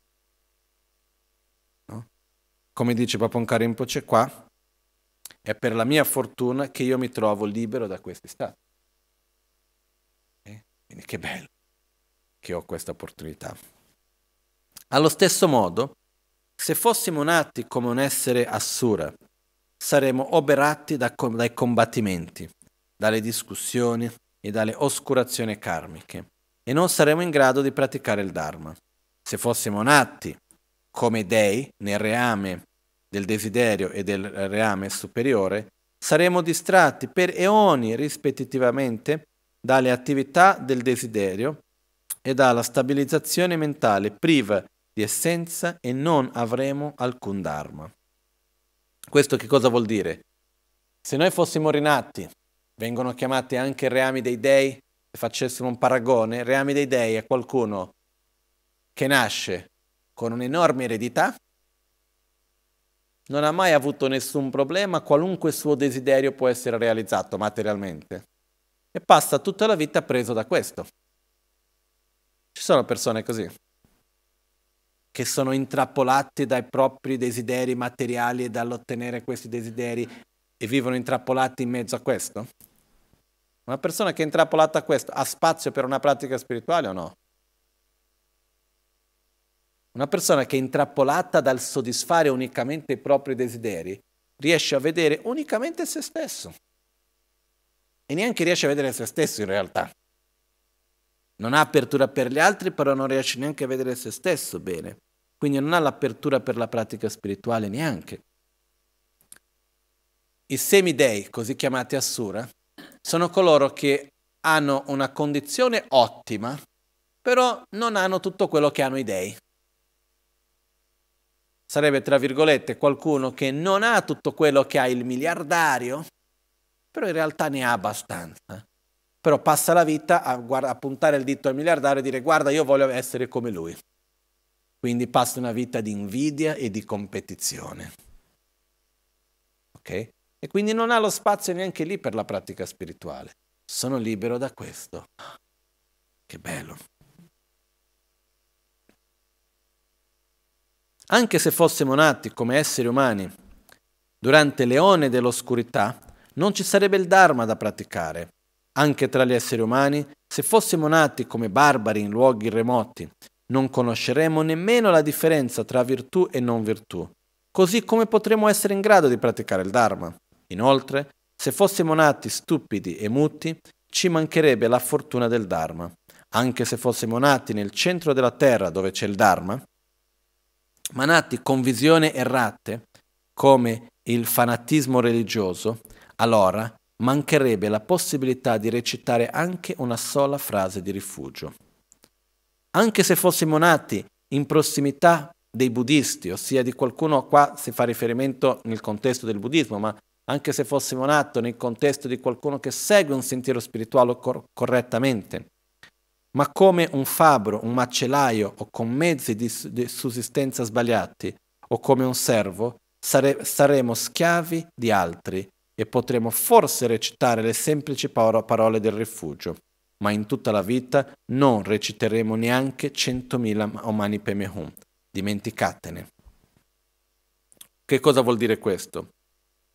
B: No? Come dice Paponcari in Poce qua, è per la mia fortuna che io mi trovo libero da questi stati. Eh? Quindi che bello che ho questa opportunità. Allo stesso modo, se fossimo nati come un essere assura, saremo oberati da, dai combattimenti, dalle discussioni e dalle oscurazioni karmiche e non saremo in grado di praticare il Dharma. Se fossimo nati come dei nel reame del desiderio e del reame superiore, saremo distratti per eoni rispettivamente dalle attività del desiderio e dalla stabilizzazione mentale priva di essenza e non avremo alcun Dharma. Questo che cosa vuol dire? Se noi fossimo rinati, vengono chiamati anche reami dei dei, se facessimo un paragone, reami dei dei è qualcuno che nasce con un'enorme eredità, non ha mai avuto nessun problema, qualunque suo desiderio può essere realizzato materialmente e passa tutta la vita preso da questo. Ci sono persone così che sono intrappolati dai propri desideri materiali e dall'ottenere questi desideri e vivono intrappolati in mezzo a questo? Una persona che è intrappolata a questo ha spazio per una pratica spirituale o no? Una persona che è intrappolata dal soddisfare unicamente i propri desideri riesce a vedere unicamente se stesso. E neanche riesce a vedere se stesso in realtà non ha apertura per gli altri, però non riesce neanche a vedere se stesso bene. Quindi non ha l'apertura per la pratica spirituale neanche. I semidei, così chiamati Assura, sono coloro che hanno una condizione ottima, però non hanno tutto quello che hanno i dei. Sarebbe, tra virgolette, qualcuno che non ha tutto quello che ha il miliardario, però in realtà ne ha abbastanza però passa la vita a, guarda, a puntare il dito al miliardario e dire guarda io voglio essere come lui. Quindi passa una vita di invidia e di competizione. Ok? E quindi non ha lo spazio neanche lì per la pratica spirituale. Sono libero da questo. Che bello. Anche se fossimo nati come esseri umani durante le one dell'oscurità, non ci sarebbe il Dharma da praticare, anche tra gli esseri umani, se fossimo nati come barbari in luoghi remoti, non conosceremmo nemmeno la differenza tra virtù e non virtù, così come potremmo essere in grado di praticare il Dharma. Inoltre, se fossimo nati stupidi e muti, ci mancherebbe la fortuna del Dharma. Anche se fossimo nati nel centro della terra dove c'è il Dharma, ma nati con visioni errate, come il fanatismo religioso, allora mancherebbe la possibilità di recitare anche una sola frase di rifugio. Anche se fossimo nati in prossimità dei buddhisti, ossia di qualcuno, qua si fa riferimento nel contesto del buddismo, ma anche se fossimo nati nel contesto di qualcuno che segue un sentiero spirituale cor- correttamente, ma come un fabbro, un macellaio o con mezzi di, di sussistenza sbagliati o come un servo, sare- saremo schiavi di altri e potremo forse recitare le semplici parole del rifugio, ma in tutta la vita non reciteremo neanche 100.000 Omani Pemehum. Dimenticatene. Che cosa vuol dire questo?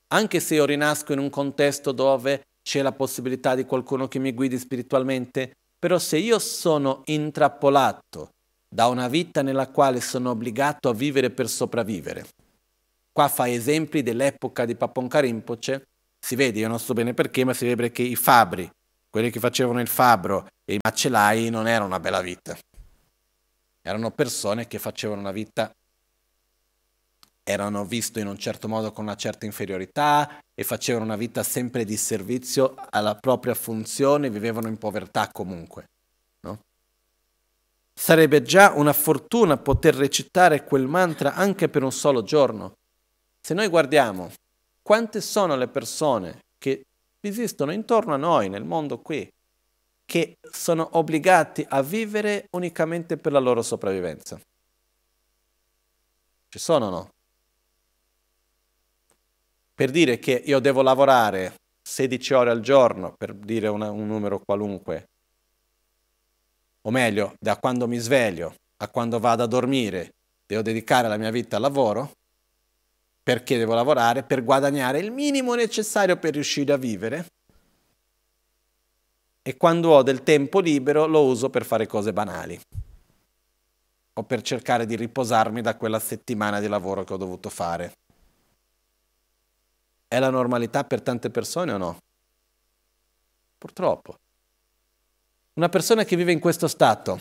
B: Anche se io rinasco in un contesto dove c'è la possibilità di qualcuno che mi guidi spiritualmente, però se io sono intrappolato da una vita nella quale sono obbligato a vivere per sopravvivere, qua fa esempi dell'epoca di Papon Carimpoce, si vede, io non so bene perché, ma si vede perché i fabbri, quelli che facevano il fabbro e i macellai non erano una bella vita. Erano persone che facevano una vita, erano viste in un certo modo con una certa inferiorità e facevano una vita sempre di servizio alla propria funzione, vivevano in povertà comunque. No? Sarebbe già una fortuna poter recitare quel mantra anche per un solo giorno. Se noi guardiamo quante sono le persone che esistono intorno a noi, nel mondo qui, che sono obbligati a vivere unicamente per la loro sopravvivenza? Ci sono o no? Per dire che io devo lavorare 16 ore al giorno, per dire una, un numero qualunque, o meglio, da quando mi sveglio a quando vado a dormire, devo dedicare la mia vita al lavoro, perché devo lavorare? Per guadagnare il minimo necessario per riuscire a vivere. E quando ho del tempo libero lo uso per fare cose banali o per cercare di riposarmi da quella settimana di lavoro che ho dovuto fare. È la normalità per tante persone o no? Purtroppo. Una persona che vive in questo stato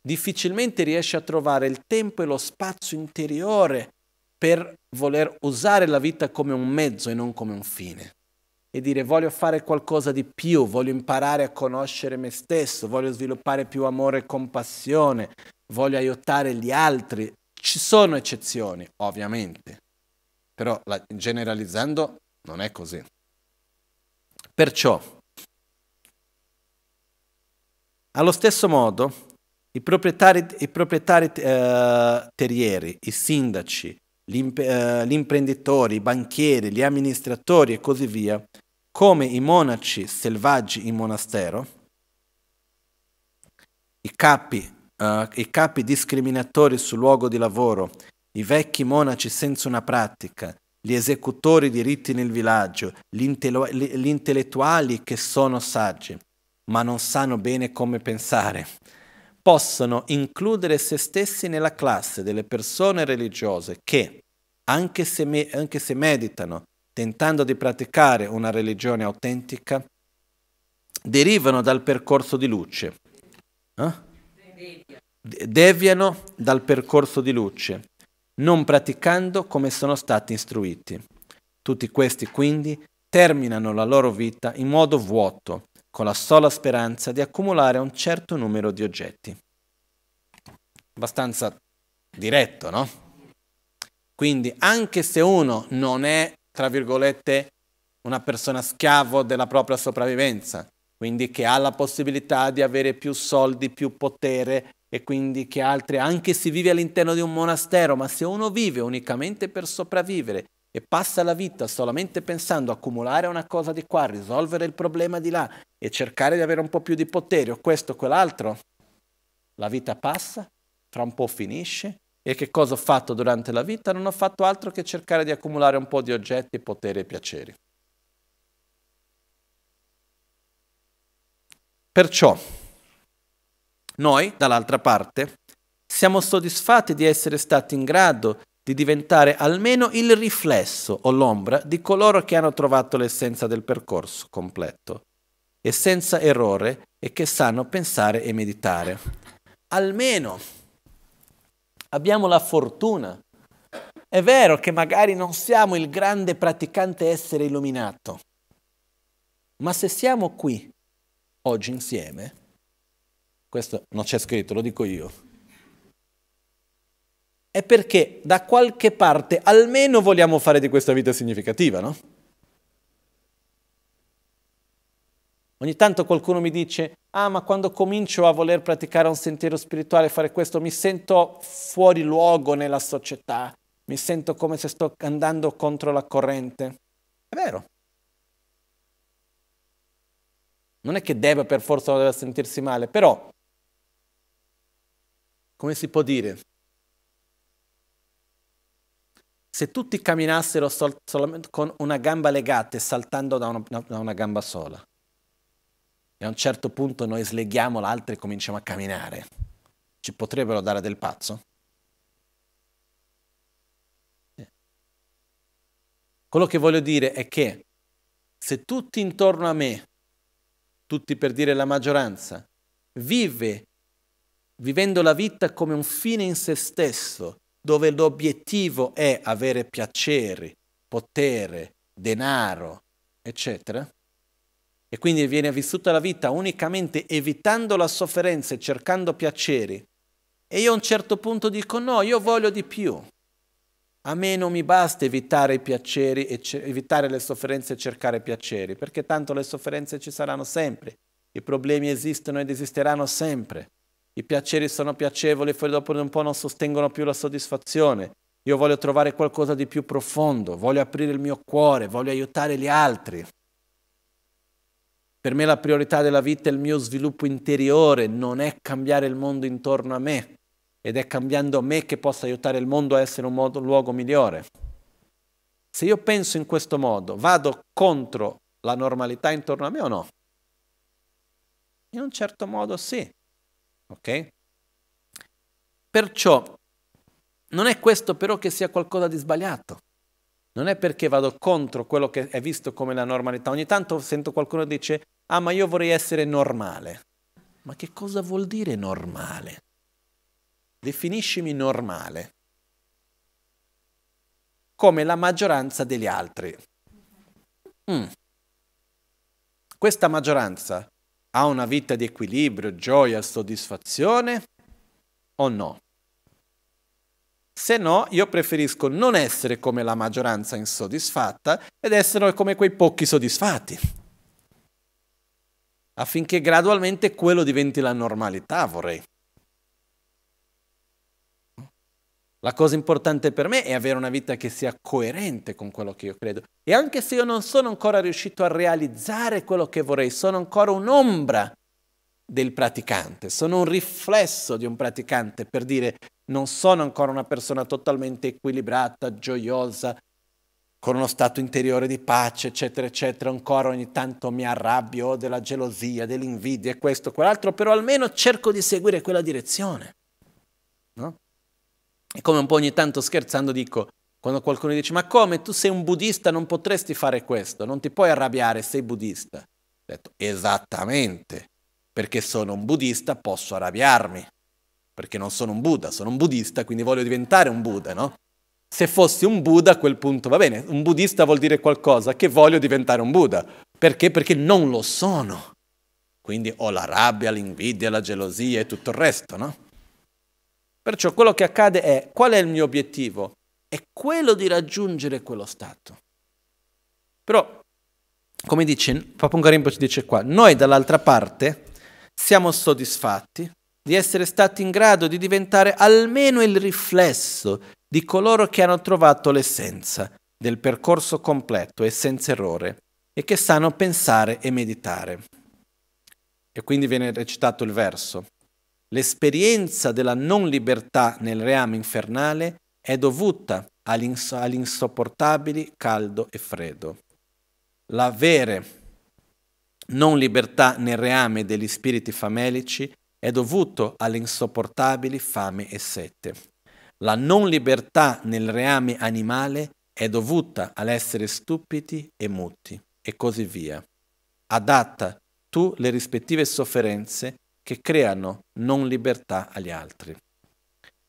B: difficilmente riesce a trovare il tempo e lo spazio interiore per voler usare la vita come un mezzo e non come un fine. E dire voglio fare qualcosa di più, voglio imparare a conoscere me stesso, voglio sviluppare più amore e compassione, voglio aiutare gli altri. Ci sono eccezioni, ovviamente, però la, generalizzando non è così. Perciò, allo stesso modo, i proprietari, i proprietari eh, terrieri, i sindaci, gli eh, imprenditori, i banchieri, gli amministratori e così via, come i monaci selvaggi in monastero, i capi, uh, i capi discriminatori sul luogo di lavoro, i vecchi monaci senza una pratica, gli esecutori di riti nel villaggio, gli, intele- gli intellettuali che sono saggi, ma non sanno bene come pensare, possono includere se stessi nella classe delle persone religiose che, anche se, me- anche se meditano, tentando di praticare una religione autentica, derivano dal percorso di luce. Eh? Deviano dal percorso di luce, non praticando come sono stati istruiti. Tutti questi quindi terminano la loro vita in modo vuoto, con la sola speranza di accumulare un certo numero di oggetti. Abbastanza diretto, no? Quindi anche se uno non è, tra virgolette, una persona schiavo della propria sopravvivenza, quindi che ha la possibilità di avere più soldi, più potere e quindi che altri, anche se vive all'interno di un monastero, ma se uno vive unicamente per sopravvivere e passa la vita solamente pensando a accumulare una cosa di qua, risolvere il problema di là e cercare di avere un po' più di potere o questo o quell'altro, la vita passa, fra un po' finisce e che cosa ho fatto durante la vita? Non ho fatto altro che cercare di accumulare un po' di oggetti, potere e piaceri. Perciò noi, dall'altra parte, siamo soddisfatti di essere stati in grado di di diventare almeno il riflesso o l'ombra di coloro che hanno trovato l'essenza del percorso completo e senza errore e che sanno pensare e meditare. Almeno abbiamo la fortuna. È vero che magari non siamo il grande praticante essere illuminato, ma se siamo qui oggi insieme, questo non c'è scritto, lo dico io, è perché da qualche parte almeno vogliamo fare di questa vita significativa, no? Ogni tanto qualcuno mi dice, ah ma quando comincio a voler praticare un sentiero spirituale, fare questo, mi sento fuori luogo nella società, mi sento come se sto andando contro la corrente. È vero. Non è che debba per forza deve sentirsi male, però, come si può dire? se tutti camminassero sol- solamente con una gamba legata e saltando da una, da una gamba sola. E a un certo punto noi sleghiamo l'altra e cominciamo a camminare. Ci potrebbero dare del pazzo? Quello che voglio dire è che se tutti intorno a me, tutti per dire la maggioranza, vive vivendo la vita come un fine in se stesso, dove l'obiettivo è avere piaceri, potere, denaro, eccetera, e quindi viene vissuta la vita unicamente evitando la sofferenza e cercando piaceri, e io a un certo punto dico no, io voglio di più. A me non mi basta evitare i piaceri, evitare le sofferenze e cercare piaceri, perché tanto le sofferenze ci saranno sempre, i problemi esistono ed esisteranno sempre. I piaceri sono piacevoli, e poi dopo un po' non sostengono più la soddisfazione. Io voglio trovare qualcosa di più profondo, voglio aprire il mio cuore, voglio aiutare gli altri. Per me la priorità della vita è il mio sviluppo interiore, non è cambiare il mondo intorno a me, ed è cambiando me che posso aiutare il mondo a essere un, modo, un luogo migliore. Se io penso in questo modo, vado contro la normalità intorno a me o no? In un certo modo sì, Ok? Perciò non è questo però che sia qualcosa di sbagliato. Non è perché vado contro quello che è visto come la normalità. Ogni tanto sento qualcuno che dice, ah ma io vorrei essere normale. Ma che cosa vuol dire normale? Definiscimi normale. Come la maggioranza degli altri. Mm. Questa maggioranza ha una vita di equilibrio, gioia, soddisfazione o no? Se no, io preferisco non essere come la maggioranza insoddisfatta ed essere come quei pochi soddisfatti, affinché gradualmente quello diventi la normalità, vorrei. La cosa importante per me è avere una vita che sia coerente con quello che io credo. E anche se io non sono ancora riuscito a realizzare quello che vorrei, sono ancora un'ombra del praticante, sono un riflesso di un praticante per dire non sono ancora una persona totalmente equilibrata, gioiosa, con uno stato interiore di pace, eccetera, eccetera. Ancora ogni tanto mi arrabbio, ho della gelosia, dell'invidia, questo, quell'altro, però almeno cerco di seguire quella direzione. No? E come un po' ogni tanto scherzando dico, quando qualcuno dice, ma come tu sei un buddista non potresti fare questo, non ti puoi arrabbiare, sei buddista. Ho detto, esattamente, perché sono un buddista posso arrabbiarmi, perché non sono un Buddha, sono un buddista, quindi voglio diventare un Buddha, no? Se fossi un Buddha a quel punto va bene, un buddista vuol dire qualcosa che voglio diventare un Buddha. Perché? Perché non lo sono. Quindi ho la rabbia, l'invidia, la gelosia e tutto il resto, no? Perciò quello che accade è qual è il mio obiettivo? È quello di raggiungere quello stato. Però, come dice Papa Rinpo ci dice qua, noi dall'altra parte siamo soddisfatti di essere stati in grado di diventare almeno il riflesso di coloro che hanno trovato l'essenza del percorso completo e senza errore e che sanno pensare e meditare. E quindi viene recitato il verso. L'esperienza della non libertà nel reame infernale è dovuta all'ins- all'insopportabile caldo e freddo. La vera non libertà nel reame degli spiriti famelici è dovuta alle fame e sete. La non libertà nel reame animale è dovuta all'essere stupidi e muti, e così via. Adatta tu le rispettive sofferenze che creano non libertà agli altri.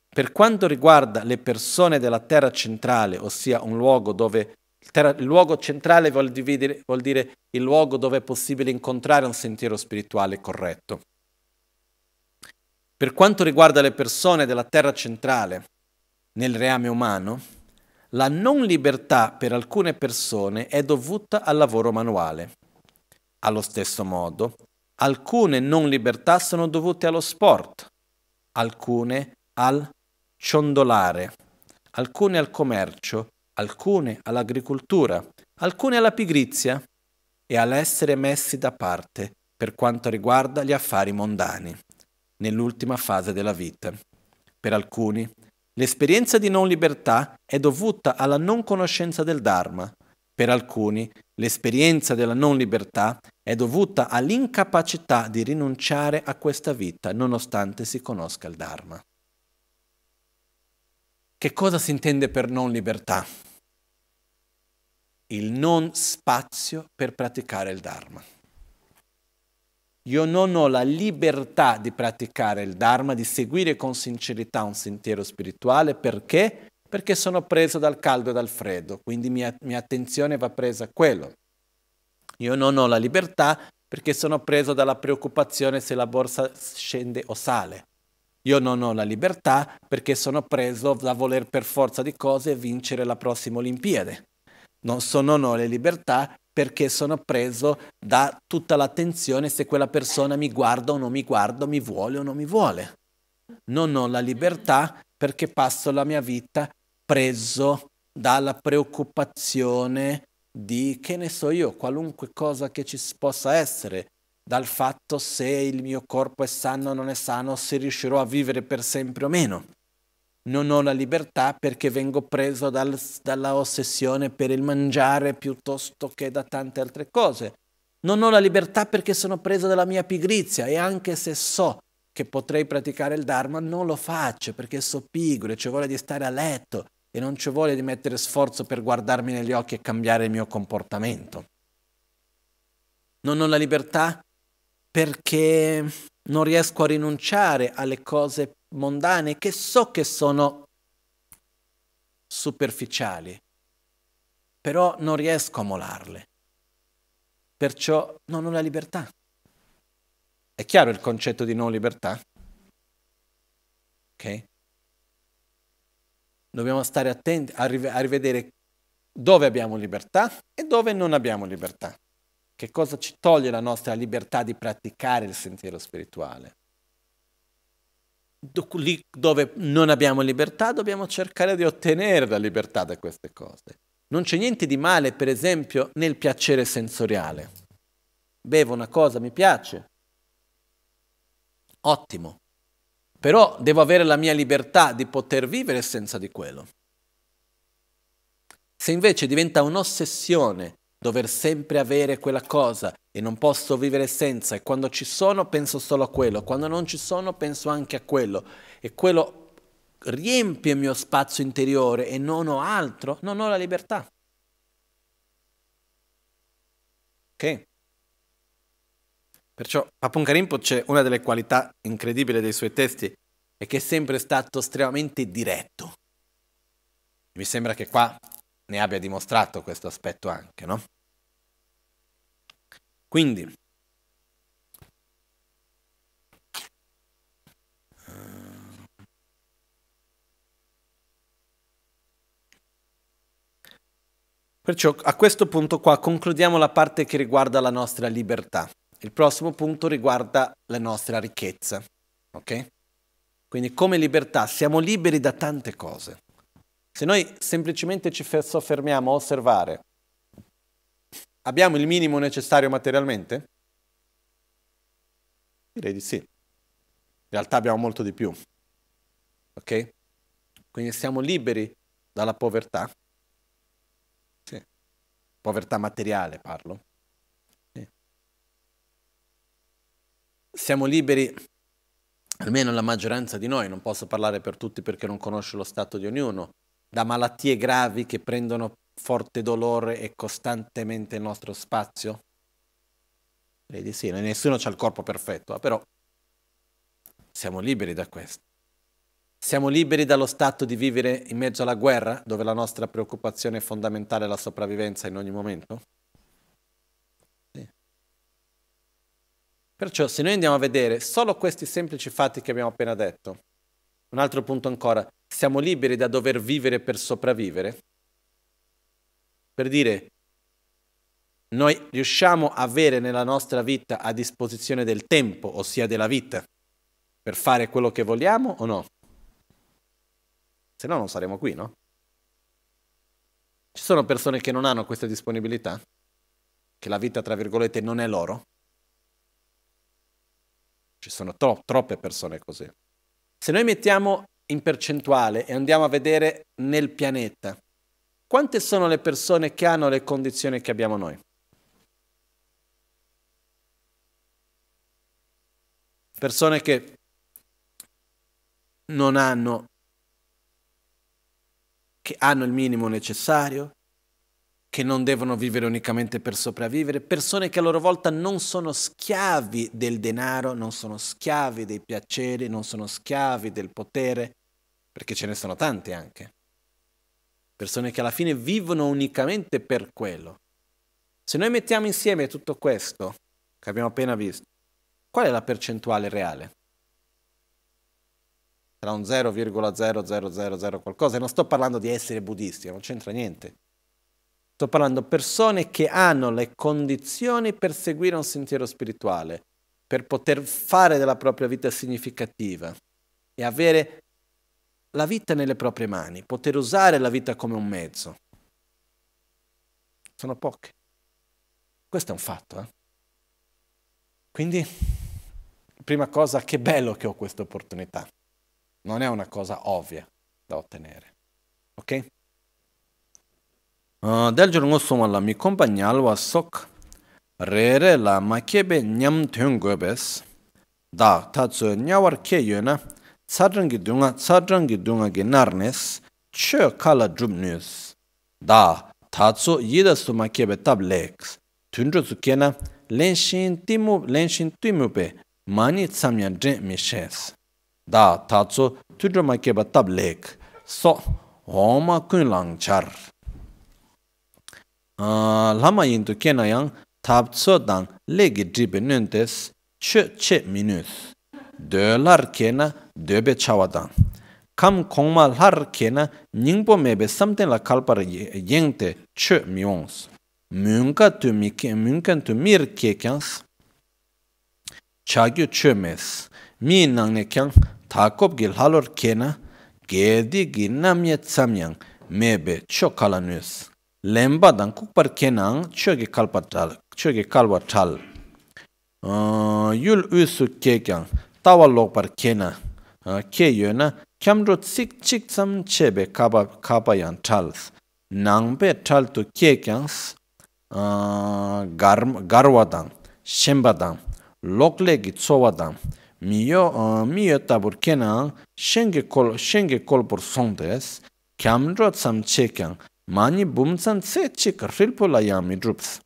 B: Per quanto riguarda le persone della terra centrale, ossia un luogo dove terra, il luogo centrale vuol, dividere, vuol dire il luogo dove è possibile incontrare un sentiero spirituale corretto. Per quanto riguarda le persone della terra centrale nel reame umano, la non libertà per alcune persone è dovuta al lavoro manuale. Allo stesso modo, Alcune non libertà sono dovute allo sport, alcune al ciondolare, alcune al commercio, alcune all'agricoltura, alcune alla pigrizia e all'essere messi da parte per quanto riguarda gli affari mondani, nell'ultima fase della vita. Per alcuni, l'esperienza di non libertà è dovuta alla non conoscenza del Dharma, per alcuni, l'esperienza della non libertà è dovuta all'incapacità di rinunciare a questa vita nonostante si conosca il Dharma. Che cosa si intende per non libertà? Il non spazio per praticare il Dharma. Io non ho la libertà di praticare il Dharma, di seguire con sincerità un sentiero spirituale perché perché sono preso dal caldo e dal freddo, quindi mia, mia attenzione va presa a quello. Io non ho la libertà perché sono preso dalla preoccupazione se la borsa scende o sale. Io non ho la libertà perché sono preso da voler per forza di cose vincere la prossima Olimpiade. Non, so, non ho le libertà perché sono preso da tutta l'attenzione se quella persona mi guarda o non mi guarda, mi vuole o non mi vuole. Non ho la libertà perché passo la mia vita preso dalla preoccupazione di, che ne so io, qualunque cosa che ci possa essere, dal fatto se il mio corpo è sano o non è sano, se riuscirò a vivere per sempre o meno. Non ho la libertà perché vengo preso dal, dalla ossessione per il mangiare piuttosto che da tante altre cose. Non ho la libertà perché sono preso dalla mia pigrizia e anche se so che potrei praticare il Dharma non lo faccio perché so pigro e ci vuole di stare a letto e non ci vuole di mettere sforzo per guardarmi negli occhi e cambiare il mio comportamento. Non ho la libertà perché non riesco a rinunciare alle cose mondane che so che sono superficiali, però non riesco a molarle. Perciò non ho la libertà. È chiaro il concetto di non libertà? Ok? Dobbiamo stare attenti a, rive- a rivedere dove abbiamo libertà e dove non abbiamo libertà. Che cosa ci toglie la nostra libertà di praticare il sentiero spirituale? lì dove non abbiamo libertà dobbiamo cercare di ottenere la libertà da queste cose. Non c'è niente di male, per esempio, nel piacere sensoriale. Bevo una cosa, mi piace. Ottimo però devo avere la mia libertà di poter vivere senza di quello. Se invece diventa un'ossessione dover sempre avere quella cosa e non posso vivere senza e quando ci sono penso solo a quello, quando non ci sono penso anche a quello e quello riempie il mio spazio interiore e non ho altro, non ho la libertà. Ok? Perciò Paponka Rinpoche, una delle qualità incredibili dei suoi testi, è che è sempre stato estremamente diretto. Mi sembra che qua ne abbia dimostrato questo aspetto anche, no? Quindi, Perciò a questo punto qua concludiamo la parte che riguarda la nostra libertà. Il prossimo punto riguarda la nostra ricchezza, ok? Quindi come libertà siamo liberi da tante cose. Se noi semplicemente ci soffermiamo a osservare, abbiamo il minimo necessario materialmente? Direi di sì. In realtà abbiamo molto di più. Ok? Quindi siamo liberi dalla povertà. Sì. Povertà materiale parlo. siamo liberi, almeno la maggioranza di noi, non posso parlare per tutti perché non conosco lo stato di ognuno, da malattie gravi che prendono forte dolore e costantemente il nostro spazio? Vedi sì, nessuno ha il corpo perfetto, eh, però siamo liberi da questo. Siamo liberi dallo stato di vivere in mezzo alla guerra, dove la nostra preoccupazione fondamentale è la sopravvivenza in ogni momento? Perciò se noi andiamo a vedere solo questi semplici fatti che abbiamo appena detto, un altro punto ancora, siamo liberi da dover vivere per sopravvivere? Per dire, noi riusciamo a avere nella nostra vita a disposizione del tempo, ossia della vita, per fare quello che vogliamo o no? Se no non saremo qui, no? Ci sono persone che non hanno questa disponibilità? Che la vita, tra virgolette, non è loro? Ci sono tro- troppe persone così. Se noi mettiamo in percentuale e andiamo a vedere nel pianeta, quante sono le persone che hanno le condizioni che abbiamo noi? Persone che non hanno, che hanno il minimo necessario, che non devono vivere unicamente per sopravvivere, persone che a loro volta non sono schiavi del denaro, non sono schiavi dei piaceri, non sono schiavi del potere, perché ce ne sono tante anche. Persone che alla fine vivono unicamente per quello. Se noi mettiamo insieme tutto questo che abbiamo appena visto, qual è la percentuale reale? Tra un 0,0000 qualcosa, e non sto parlando di essere buddisti, non c'entra niente Sto parlando di persone che hanno le condizioni per seguire un sentiero spirituale, per poter fare della propria vita significativa e avere la vita nelle proprie mani, poter usare la vita come un mezzo. Sono poche. Questo è un fatto. Eh? Quindi, prima cosa, che bello che ho questa opportunità. Non è una cosa ovvia da ottenere. Ok? Del jor ngo soma la mi kompa nyalwa sok re re la ma kebe nyam tyung gobes. Da ta tsu nyawar ke yo na tsadrangi dunga tsadrangi dunga ki narnes che kala drup news. Da ta tsu yida su ma kebe tab leks. Tundro tsu ke na len shin timu len shin timu pe mani mi Da ma tab lek. char. lama yintu kena yang tab tso dang legi dribe nuntes che che minus. De lar kena debe chawa Kam kongma lar nyingpo mebe samten la kalpar yengte che miyongs. Myungka tu tu mir kekyans, chagyo mes. Mi nangne gil halor gedi gi namye mebe kala lemba dang kukpar kenang Chöge kalpa tal, choge kalwa tal. Ah, yul u kekang ke kyang, tawa kena, ah, ke yo na, kiamro tsik chik tsam chebe kaba, kaba yang tals. Nangbe tal tu ke kyang, ah, garwa dang, shemba dang, lokle gi tsowa dang, miyo, miyo tabur kenang, shenge kol, shenge kol por song des, kiamro tsam kyang, 마니 붐산 세치 커필폴라 야미 드룹스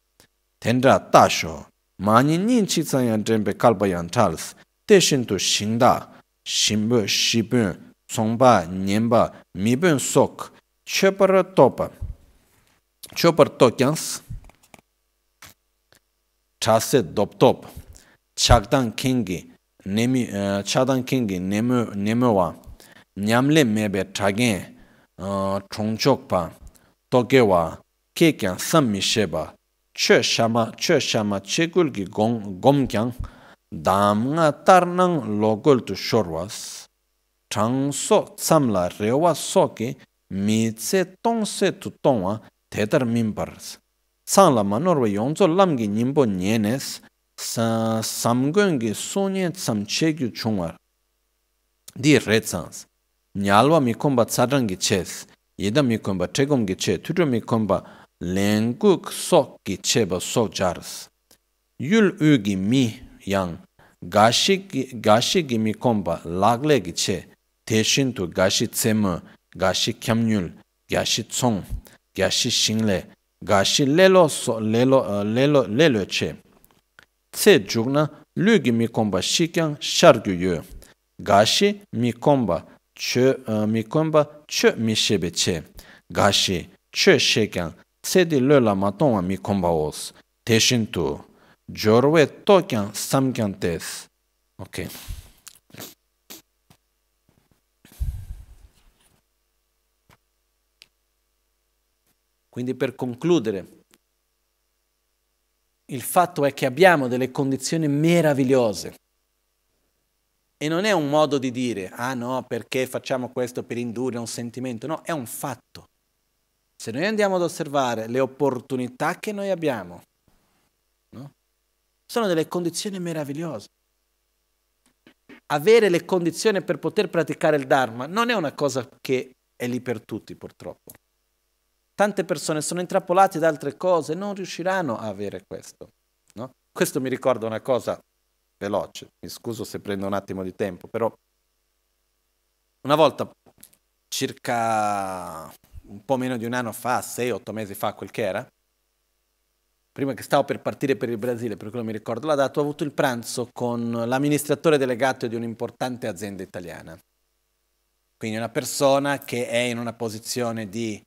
B: 텐다 따쇼 마니 닌치 찬얀 덴베 칼바얀 탈스 테신투 싱다 심부 시부 송바 년바 미븐 속 쳬퍼 토파 쳬퍼 토캔스 차세 돕톱 차단 킹기 네미 차단 킹기 네메 네메와 냠레 메베 차게 어 총쪽파 tokewa ke kya sam mi sheba che shama che shama che gul gi gong gom kyang dam nga tar nang lo gol tu shorwas chang so sam la rewa so ke mi tse tong se tu tong wa te dar min par sa la ma nor we yong zo lam gi nim bo nye nes sa sam gong gi so nye sam che gi chung war di re tsang nyalwa mi kom gi ches 예담이콤바 체곰게체 투르미콤바 랭쿡소게체바 che, 율으기미 양 가시 가시기미콤바 라글레게체 테신투 가시체마 sok 야시총 Yul 가시레로소 레로 레로 레로체 체주그나 르기미콤바 시캉 샤르규여 가시 미콤바 ཁྱི དང ར gashi ར gashi ར gashi ར gashi ར སྲ ར སྲ ར སྲ ར ར ར ར ར ར ར chö mi shebe che, gashi, chö she kyang, tsedi lo la matongwa mi komba os, teshin tu, jorwe to kyang sam kyang tes. Ok. Quindi per concludere, il fatto è che abbiamo delle condizioni meravigliose e non è un modo di dire, ah no, perché facciamo questo per indurre un sentimento, no, è un fatto. Se noi andiamo ad osservare le opportunità che noi abbiamo, no? sono delle condizioni meravigliose. Avere le condizioni per poter praticare il Dharma non è una cosa che è lì per tutti, purtroppo. Tante persone sono intrappolate da altre cose e non riusciranno a avere questo. No? Questo mi ricorda una cosa veloce, mi scuso se prendo un attimo di tempo, però una volta circa un po' meno di un anno fa, 6-8 mesi fa, quel che era, prima che stavo per partire per il Brasile, per quello mi ricordo la data, ho avuto il pranzo con l'amministratore delegato di un'importante azienda italiana. Quindi una persona che è in una posizione di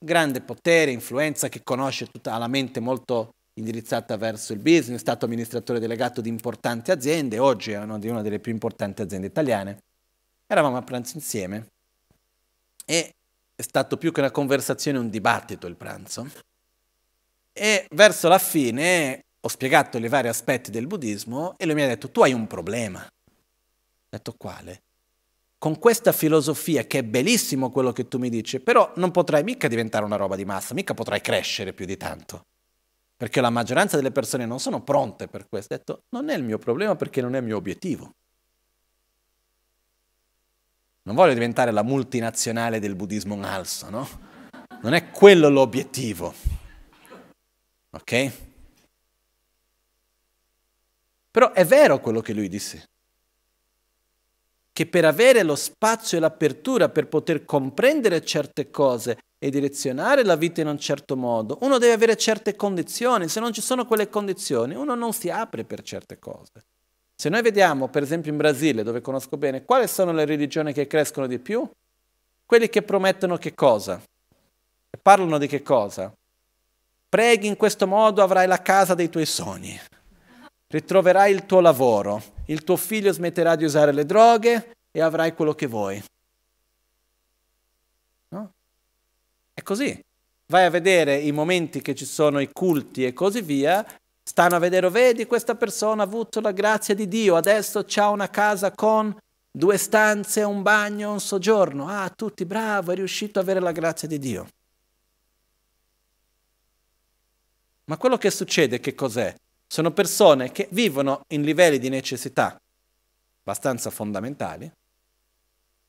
B: grande potere, influenza, che conosce tutta, la mente molto indirizzata verso il business, è stato amministratore delegato di importanti aziende, oggi è una di una delle più importanti aziende italiane. Eravamo a pranzo insieme e è stato più che una conversazione, un dibattito il pranzo. E verso la fine ho spiegato i vari aspetti del buddismo e lui mi ha detto tu hai un problema. Ho detto quale? Con questa filosofia che è bellissimo quello che tu mi dici, però non potrai mica diventare una roba di massa, mica potrai crescere più di tanto perché la maggioranza delle persone non sono pronte per questo. Ho detto, non è il mio problema perché non è il mio obiettivo. Non voglio diventare la multinazionale del buddismo in alzo, no? Non è quello l'obiettivo. Ok? Però è vero quello che lui disse, che per avere lo spazio e l'apertura per poter comprendere certe cose e direzionare la vita in un certo modo, uno deve avere certe condizioni, se non ci sono quelle condizioni uno non si apre per certe cose. Se noi vediamo, per esempio in Brasile, dove conosco bene, quali sono le religioni che crescono di più? Quelli che promettono che cosa? Parlano di che cosa? Preghi in questo modo avrai la casa dei tuoi sogni, ritroverai il tuo lavoro, il tuo figlio smetterà di usare le droghe e avrai quello che vuoi. così. Vai a vedere i momenti che ci sono i culti e così via, stanno a vedere, oh, vedi questa persona ha avuto la grazia di Dio, adesso ha una casa con due stanze, un bagno, un soggiorno. Ah, tutti bravo, è riuscito ad avere la grazia di Dio. Ma quello che succede che cos'è? Sono persone che vivono in livelli di necessità abbastanza fondamentali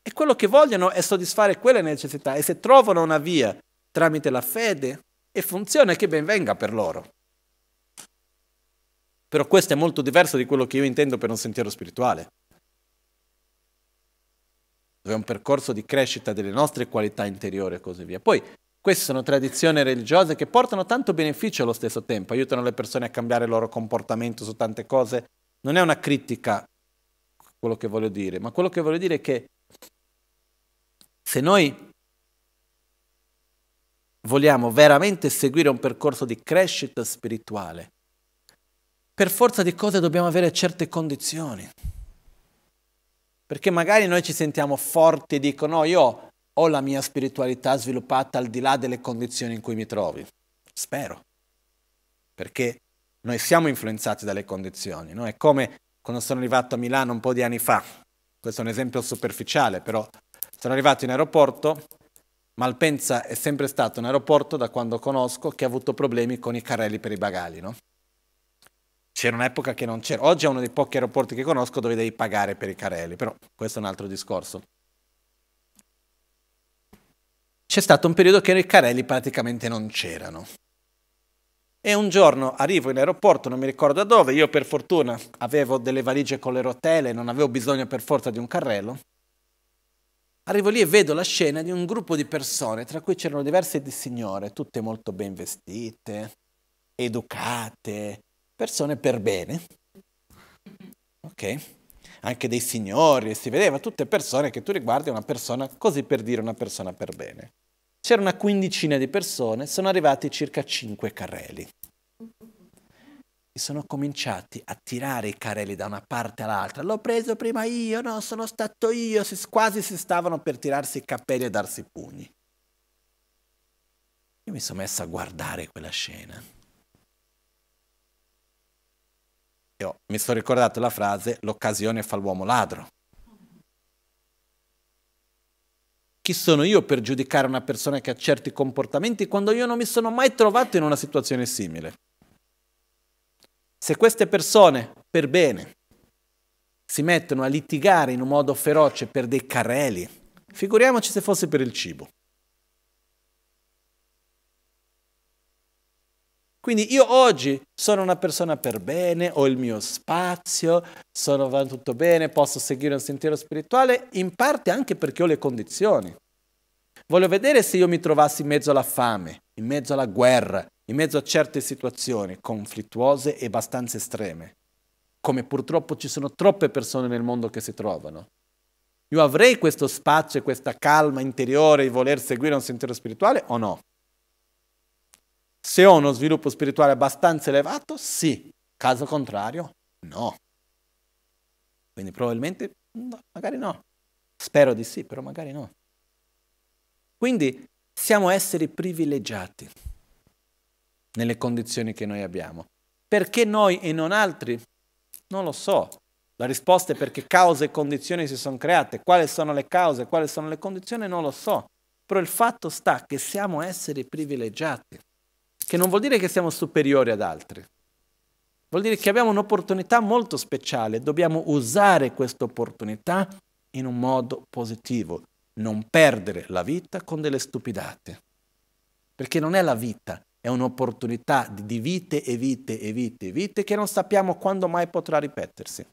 B: e quello che vogliono è soddisfare quelle necessità e se trovano una via tramite la fede e funziona che ben venga per loro. Però questo è molto diverso di quello che io intendo per un sentiero spirituale, dove è un percorso di crescita delle nostre qualità interiori e così via. Poi queste sono tradizioni religiose che portano tanto beneficio allo stesso tempo, aiutano le persone a cambiare il loro comportamento su tante cose. Non è una critica quello che voglio dire, ma quello che voglio dire è che se noi vogliamo veramente seguire un percorso di crescita spirituale, per forza di cose dobbiamo avere certe condizioni. Perché magari noi ci sentiamo forti e dicono, io ho la mia spiritualità sviluppata al di là delle condizioni in cui mi trovi. Spero. Perché noi siamo influenzati dalle condizioni. No? È come quando sono arrivato a Milano un po' di anni fa. Questo è un esempio superficiale, però sono arrivato in aeroporto Malpensa è sempre stato un aeroporto, da quando conosco, che ha avuto problemi con i carrelli per i bagagli, no? C'era un'epoca che non c'era. Oggi è uno dei pochi aeroporti che conosco dove devi pagare per i carrelli, però questo è un altro discorso. C'è stato un periodo che i carrelli praticamente non c'erano. E un giorno arrivo in aeroporto, non mi ricordo da dove, io per fortuna avevo delle valigie con le rotelle, non avevo bisogno per forza di un carrello. Arrivo lì e vedo la scena di un gruppo di persone, tra cui c'erano diverse di signore, tutte molto ben vestite, educate, persone per bene. Ok? Anche dei signori, si vedeva tutte persone che tu riguardi una persona, così per dire una persona per bene. C'era una quindicina di persone, sono arrivati circa cinque carrelli sono cominciati a tirare i carrelli da una parte all'altra. L'ho preso prima io, no, sono stato io. Si, quasi si stavano per tirarsi i capelli e darsi i pugni. Io mi sono messo a guardare quella scena. Io mi sono ricordato la frase l'occasione fa l'uomo ladro. Chi sono io per giudicare una persona che ha certi comportamenti quando io non mi sono mai trovato in una situazione simile? Se queste persone, per bene, si mettono a litigare in un modo feroce per dei carrelli, figuriamoci se fosse per il cibo. Quindi io oggi sono una persona per bene, ho il mio spazio, sono, va tutto bene, posso seguire un sentiero spirituale, in parte anche perché ho le condizioni. Voglio vedere se io mi trovassi in mezzo alla fame, in mezzo alla guerra, in mezzo a certe situazioni conflittuose e abbastanza estreme, come purtroppo ci sono troppe persone nel mondo che si trovano. Io avrei questo spazio e questa calma interiore di voler seguire un sentiero spirituale o no? Se ho uno sviluppo spirituale abbastanza elevato, sì. Caso contrario, no. Quindi probabilmente, no, magari no. Spero di sì, però magari no. Quindi siamo esseri privilegiati nelle condizioni che noi abbiamo. Perché noi e non altri? Non lo so. La risposta è perché cause e condizioni si sono create. Quali sono le cause, quali sono le condizioni? Non lo so. Però il fatto sta che siamo esseri privilegiati, che non vuol dire che siamo superiori ad altri. Vuol dire che abbiamo un'opportunità molto speciale, dobbiamo usare questa opportunità in un modo positivo, non perdere la vita con delle stupidate. Perché non è la vita, è un'opportunità di vite e vite e vite e vite che non sappiamo quando mai potrà ripetersi.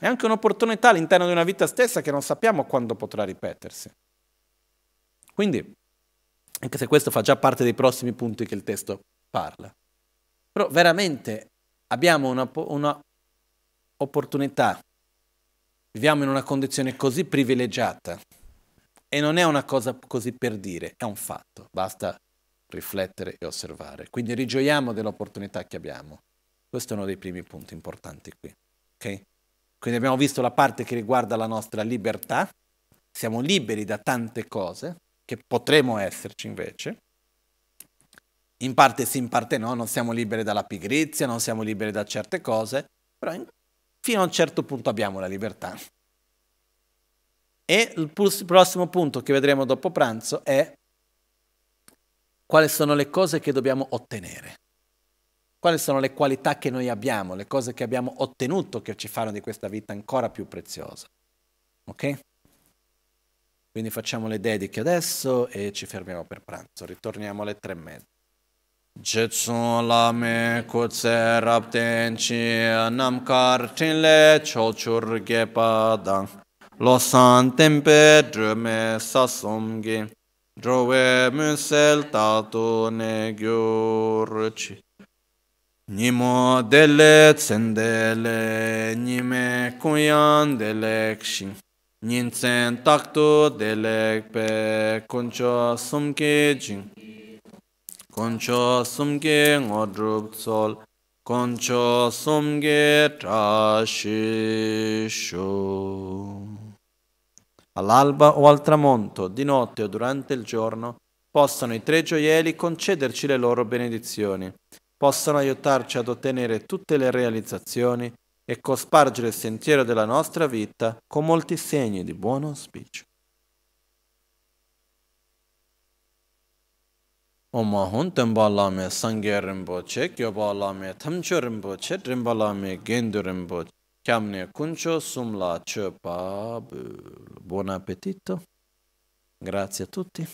B: È anche un'opportunità all'interno di una vita stessa che non sappiamo quando potrà ripetersi. Quindi, anche se questo fa già parte dei prossimi punti che il testo parla, però veramente abbiamo un'opportunità, viviamo in una condizione così privilegiata e non è una cosa così per dire, è un fatto, basta riflettere e osservare. Quindi rigioiamo dell'opportunità che abbiamo. Questo è uno dei primi punti importanti qui. Okay? Quindi abbiamo visto la parte che riguarda la nostra libertà, siamo liberi da tante cose, che potremmo esserci invece, in parte sì, in parte no, non siamo liberi dalla pigrizia, non siamo liberi da certe cose, però in, fino a un certo punto abbiamo la libertà. E il prossimo punto che vedremo dopo pranzo è quali sono le cose che dobbiamo ottenere, quali sono le qualità che noi abbiamo, le cose che abbiamo ottenuto che ci fanno di questa vita ancora più preziosa. Ok? Quindi facciamo le dediche adesso e ci fermiamo per pranzo, ritorniamo alle tre e mezza.
A: Jetsun lame kutse rapten chi nam kar tinle cholchur gepa dang.
B: Losan tempe drume
A: sasum Drove müsel tato ne gyurci. Nimo dele tsendele, nime kuyan delekshin. Nintsen taktu delek pe koncho sumke jing. Koncho sumke ngodrup tsol, koncho sumke trashishu all'alba o al
B: tramonto, di notte o durante il giorno, possano i tre gioielli concederci le loro benedizioni, possano aiutarci ad ottenere tutte le realizzazioni e cospargere il sentiero della nostra vita con molti segni di buon auspicio.
A: Oma hunten balame sangye rinpoche, kyo balame thamcho rinpoche, rinbalame gendu rinpoche, Chiamne cuncio sum la cepa. Buon appetito.
B: Grazie a tutti.